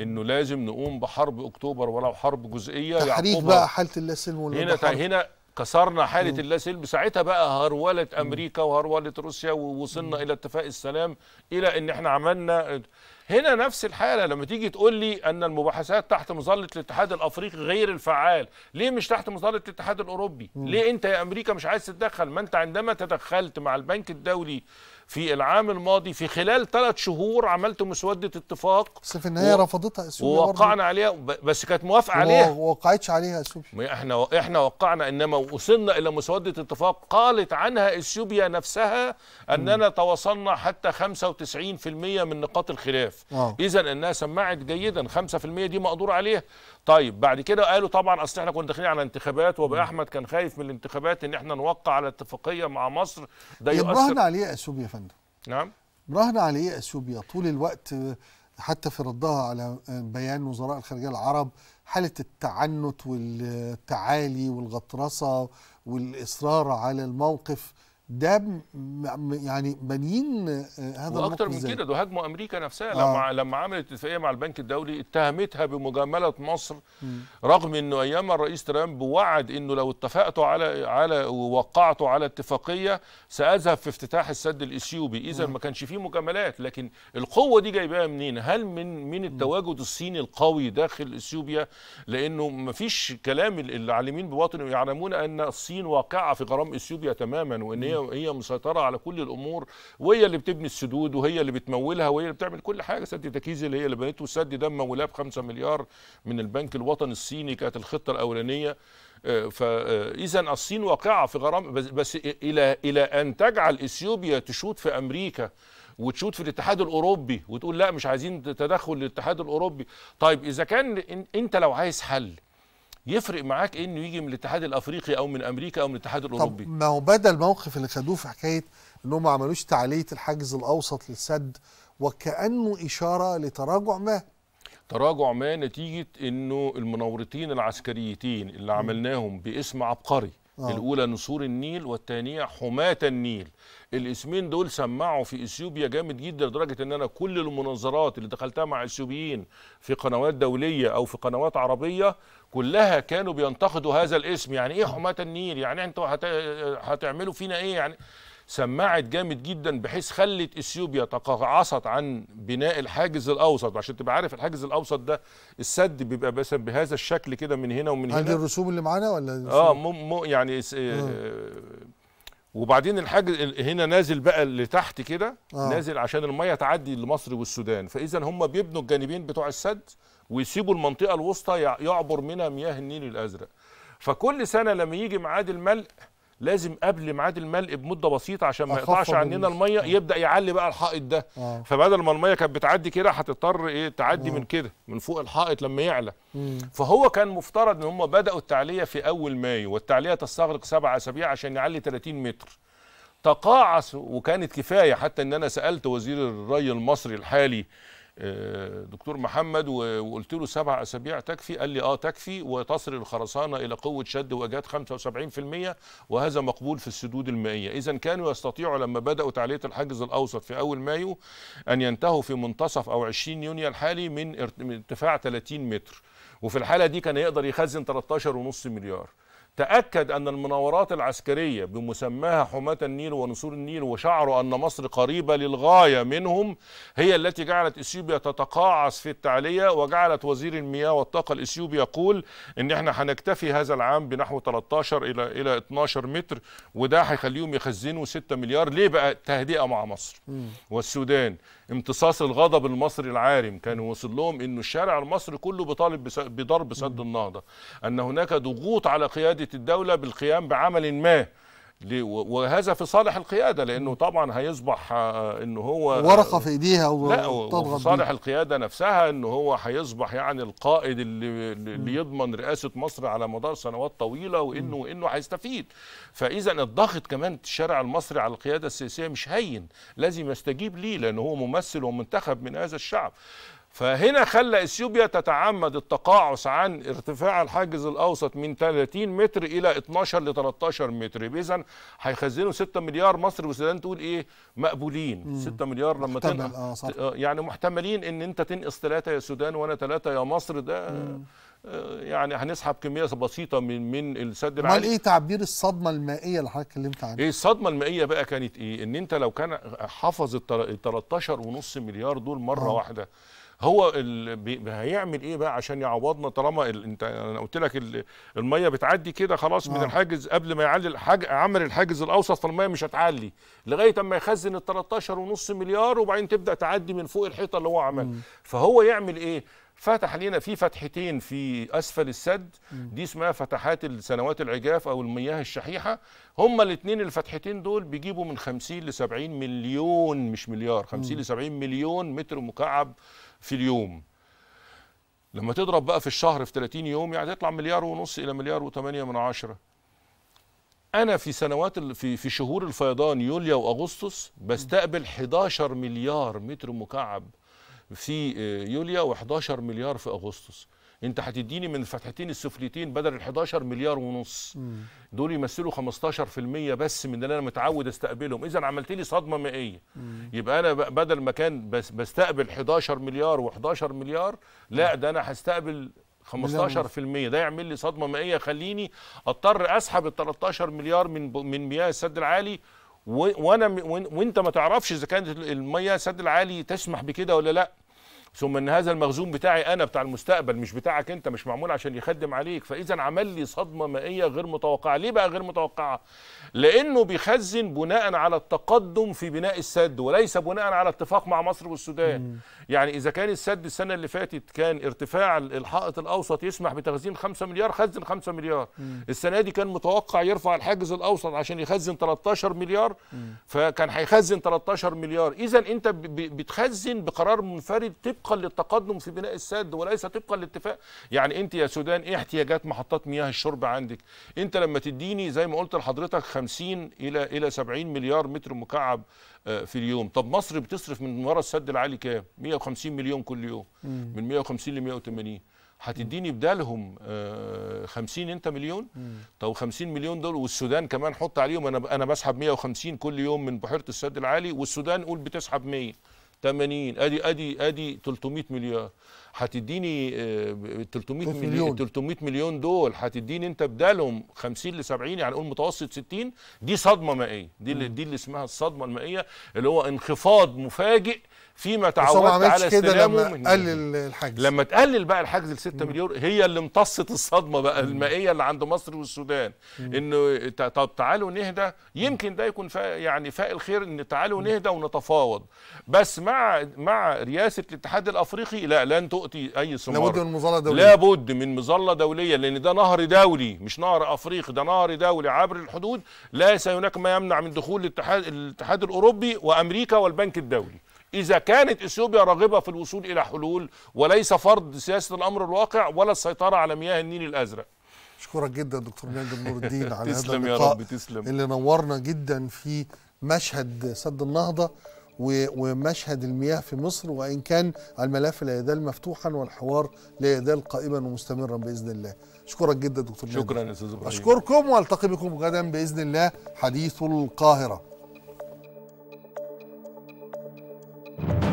انه لازم نقوم بحرب اكتوبر ولو حرب جزئيه تحريك بقى حاله اللاسلم هنا هنا كسرنا حاله اللاسلم ساعتها بقى هروله امريكا وهروله روسيا ووصلنا الى اتفاق السلام الى ان احنا عملنا هنا نفس الحاله لما تيجي تقول لي ان المباحثات تحت مظله الاتحاد الافريقي غير الفعال ليه مش تحت مظله الاتحاد الاوروبي ليه انت يا امريكا مش عايز تتدخل ما انت عندما تدخلت مع البنك الدولي في العام الماضي في خلال ثلاث شهور عملت مسوده اتفاق بس في النهايه و... رفضتها اثيوبيا ووقعنا عليها بس كانت موافقه عليها ما وقعتش عليها اثيوبيا احنا احنا وقعنا انما وصلنا الى مسوده اتفاق قالت عنها اثيوبيا نفسها اننا م. تواصلنا حتى 95% من نقاط الخلاف آه. اذا انها سمعت جيدا 5% دي مقدور عليها طيب بعد كده قالوا طبعا اصل احنا كنا داخلين على انتخابات وابو احمد كان خايف من الانتخابات ان احنا نوقع على اتفاقيه مع مصر ده يؤثر براهن عليه اثيوبيا يا فندم نعم براهن عليه اثيوبيا طول الوقت حتى في ردها على بيان وزراء الخارجيه العرب حاله التعنت والتعالي والغطرسه والاصرار على الموقف ده يعني بنين آه، هذا واكتر من كده ده هاجموا امريكا نفسها آه. لما آه. لما عملت اتفاقيه مع البنك الدولي اتهمتها بمجامله مصر م. رغم انه ايام الرئيس ترامب وعد انه لو اتفقتوا على على ووقعتوا على اتفاقيه ساذهب في افتتاح السد الاثيوبي اذا ما كانش فيه مجاملات لكن القوه دي جايباها منين هل من من التواجد الصيني القوي داخل اثيوبيا لانه ما فيش كلام العالمين بواطن يعلمون ان الصين واقعه في غرام اثيوبيا تماما وان هي هي مسيطره على كل الامور وهي اللي بتبني السدود وهي اللي بتمولها وهي اللي بتعمل كل حاجه سد تكيزي اللي هي اللي بنته السد ده مولاه ب 5 مليار من البنك الوطني الصيني كانت الخطه الاولانيه آه، فاذا آه، الصين واقعه في غرام بس الى الى ان تجعل اثيوبيا تشوط في امريكا وتشوط في الاتحاد الاوروبي وتقول لا مش عايزين تدخل الاتحاد الاوروبي طيب اذا كان انت لو عايز حل يفرق معاك انه يجي من الاتحاد الافريقي او من امريكا او من الاتحاد الاوروبي طب ما هو بدل الموقف اللي خدوه في حكايه انهم ما عملوش تعاليه الحجز الاوسط للسد وكانه اشاره لتراجع ما تراجع ما نتيجه انه المناورتين العسكريتين اللي عملناهم باسم عبقري آه. الاولى نسور النيل والثانيه حماه النيل الاسمين دول سمعوا في اثيوبيا جامد جدا لدرجه ان انا كل المناظرات اللي دخلتها مع اثيوبيين في قنوات دوليه او في قنوات عربيه كلها كانوا بينتقدوا هذا الاسم يعني ايه حماة النيل يعني انتوا هتعملوا فينا ايه يعني سمعت جامد جدا بحيث خلت اثيوبيا تقاعصت عن بناء الحاجز الاوسط عشان تبقى عارف الحاجز الاوسط ده السد بيبقى مثلا بهذا الشكل كده من هنا ومن هنا هذه الرسوم اللي معانا ولا اه مو مو يعني آه. آه وبعدين الحاجز هنا نازل بقى لتحت كده آه. نازل عشان الميه تعدي لمصر والسودان فاذا هم بيبنوا الجانبين بتوع السد ويسيبوا المنطقه الوسطى يعبر منها مياه النيل الازرق فكل سنه لما يجي ميعاد الملء لازم قبل ميعاد الملء بمده بسيطه عشان ما يقطعش عننا الميه آه. يبدا يعلي بقى الحائط ده آه. فبدل ما الميه كانت بتعدي كده هتضطر ايه تعدي آه. من كده من فوق الحائط لما يعلى مم. فهو كان مفترض ان هم بداوا التعليه في اول مايو والتعليه تستغرق سبع اسابيع عشان يعلي 30 متر تقاعس وكانت كفايه حتى ان انا سالت وزير الري المصري الحالي دكتور محمد وقلت له سبع اسابيع تكفي قال لي اه تكفي وتصل الخرسانه الى قوه شد واجهات 75% وهذا مقبول في السدود المائيه اذا كانوا يستطيعوا لما بداوا تعليه الحاجز الاوسط في اول مايو ان ينتهوا في منتصف او 20 يونيو الحالي من ارتفاع 30 متر وفي الحاله دي كان يقدر يخزن 13.5 مليار تأكد أن المناورات العسكرية بمسماها حماة النيل ونسور النيل وشعروا أن مصر قريبة للغاية منهم هي التي جعلت إثيوبيا تتقاعس في التعلية وجعلت وزير المياه والطاقة الإثيوبي يقول إن إحنا هنكتفي هذا العام بنحو 13 إلى إلى 12 متر وده هيخليهم يخزنوا 6 مليار ليه بقى تهدئة مع مصر والسودان امتصاص الغضب المصري العارم كان وصل لهم ان الشارع المصري كله بيطالب بضرب سد النهضه ان هناك ضغوط على قياده الدوله بالقيام بعمل ما وهذا في صالح القياده لانه طبعا هيصبح آه، ان هو آه، ورقه في ايديها لا وفي صالح دي. القياده نفسها ان هو هيصبح يعني القائد اللي, اللي يضمن رئاسه مصر على مدار سنوات طويله وانه وانه هيستفيد فاذا الضغط كمان الشارع المصري على القياده السياسيه مش هين لازم يستجيب ليه لانه هو ممثل ومنتخب من هذا الشعب فهنا خلى اثيوبيا تتعمد التقاعس عن ارتفاع الحاجز الاوسط من 30 متر الى 12 ل 13 متر اذا هيخزنوا 6 مليار مصر والسودان تقول ايه مقبولين مم. 6 مليار لما تنقل آه صح. آه، يعني محتملين ان انت تنقص 3 يا سودان وانا 3 يا مصر ده مم. آه، يعني هنسحب كميه بسيطه من من السد العالي امال ايه تعبير الصدمه المائيه اللي حضرتك اتكلمت عنها؟ ايه الصدمه المائيه بقى كانت ايه؟ ان انت لو كان حفظ ال 13 ونص مليار دول مره أوه. واحده هو هيعمل ايه بقى عشان يعوضنا طالما انت انا قلت لك الميه بتعدي كده خلاص من آه. الحاجز قبل ما يعلي الحاج عمل الحاجز الاوسط فالميه مش هتعلي لغايه اما يخزن ال 13.5 مليار وبعدين تبدا تعدي من فوق الحيطه اللي هو عملها فهو يعمل ايه؟ فتح لنا في فتحتين في اسفل السد دي اسمها فتحات السنوات العجاف او المياه الشحيحه هما الاثنين الفتحتين دول بيجيبوا من 50 ل 70 مليون مش مليار 50 ل 70 مليون متر مكعب في اليوم لما تضرب بقى في الشهر في 30 يوم يعني تطلع مليار ونص الى مليار و8 من عشرة انا في سنوات في في شهور الفيضان يوليو واغسطس بستقبل 11 مليار متر مكعب في آه، يوليو و11 مليار في اغسطس انت هتديني من الفتحتين السفليتين بدل ال 11 مليار ونص دول يمثلوا 15% بس من اللي انا متعود استقبلهم اذا عملت لي صدمه مائيه يبقى انا بدل ما كان بس بستقبل 11 مليار و11 مليار لا ده انا هستقبل 15% ده يعمل لي صدمه مائيه خليني اضطر اسحب ال 13 مليار من من مياه السد العالي وانا وانت ما تعرفش اذا كانت المياه السد العالي تسمح بكده ولا لا ثم ان هذا المخزون بتاعي انا بتاع المستقبل مش بتاعك انت مش معمول عشان يخدم عليك فاذا عمل لي صدمه مائيه غير متوقعه ليه بقى غير متوقعه لانه بيخزن بناء على التقدم في بناء السد وليس بناء على اتفاق مع مصر والسودان مم. يعني اذا كان السد السنه اللي فاتت كان ارتفاع الحائط الاوسط يسمح بتخزين 5 مليار خزن 5 مليار مم. السنه دي كان متوقع يرفع الحاجز الاوسط عشان يخزن 13 مليار مم. فكان هيخزن 13 مليار اذا انت بتخزن بقرار منفرد طبقا للتقدم في بناء السد وليس طبقا للاتفاق يعني انت يا سودان ايه احتياجات محطات مياه الشرب عندك انت لما تديني زي ما قلت لحضرتك 50 الى الى 70 مليار متر مكعب آه، في اليوم طب مصر بتصرف من ورا السد العالي كام 150 مليون كل يوم من 150 ل 180 هتديني بدالهم 50 آه، انت مليون طب 50 مليون دول والسودان كمان حط عليهم انا انا بسحب 150 كل يوم من بحيره السد العالي والسودان قول بتسحب 100 80 ادي ادي ادي 300 مليار هتديني 300 آه، مليون 300 مليون دول هتديني انت بدالهم 50 ل 70 يعني قول متوسط 60 دي صدمه مائيه دي اللي دي اللي اسمها الصدمه المائيه اللي هو انخفاض مفاجئ فيما تعودت على استلامه لما من قلل الحجز لما تقلل بقى الحجز ل 6 مليون هي اللي امتصت الصدمه بقى المائيه اللي عند مصر والسودان انه طب تعالوا نهدى يمكن ده يكون يعني فاء الخير ان تعالوا نهدى ونتفاوض بس مع مع رئاسه الاتحاد الافريقي لا لن تؤتي اي ثمار لابد من مظله دوليه لابد من مظله دوليه لان ده نهر دولي مش نهر افريقي ده نهر دولي عبر الحدود ليس هناك ما يمنع من دخول الاتحاد الاتحاد الاوروبي وامريكا والبنك الدولي إذا كانت إثيوبيا راغبة في الوصول إلى حلول وليس فرض سياسة الأمر الواقع ولا السيطرة على مياه النيل الأزرق أشكرك جدا دكتور ناجم نور الدين على هذا اللقاء يا رب تسلم. اللي نورنا جدا في مشهد سد النهضة ومشهد المياه في مصر وإن كان الملف لا يزال مفتوحا والحوار لا يزال قائما ومستمرا بإذن الله أشكرك جدا دكتور شكرا يا أستاذ أشكركم وألتقي بكم غدا بإذن الله حديث القاهرة you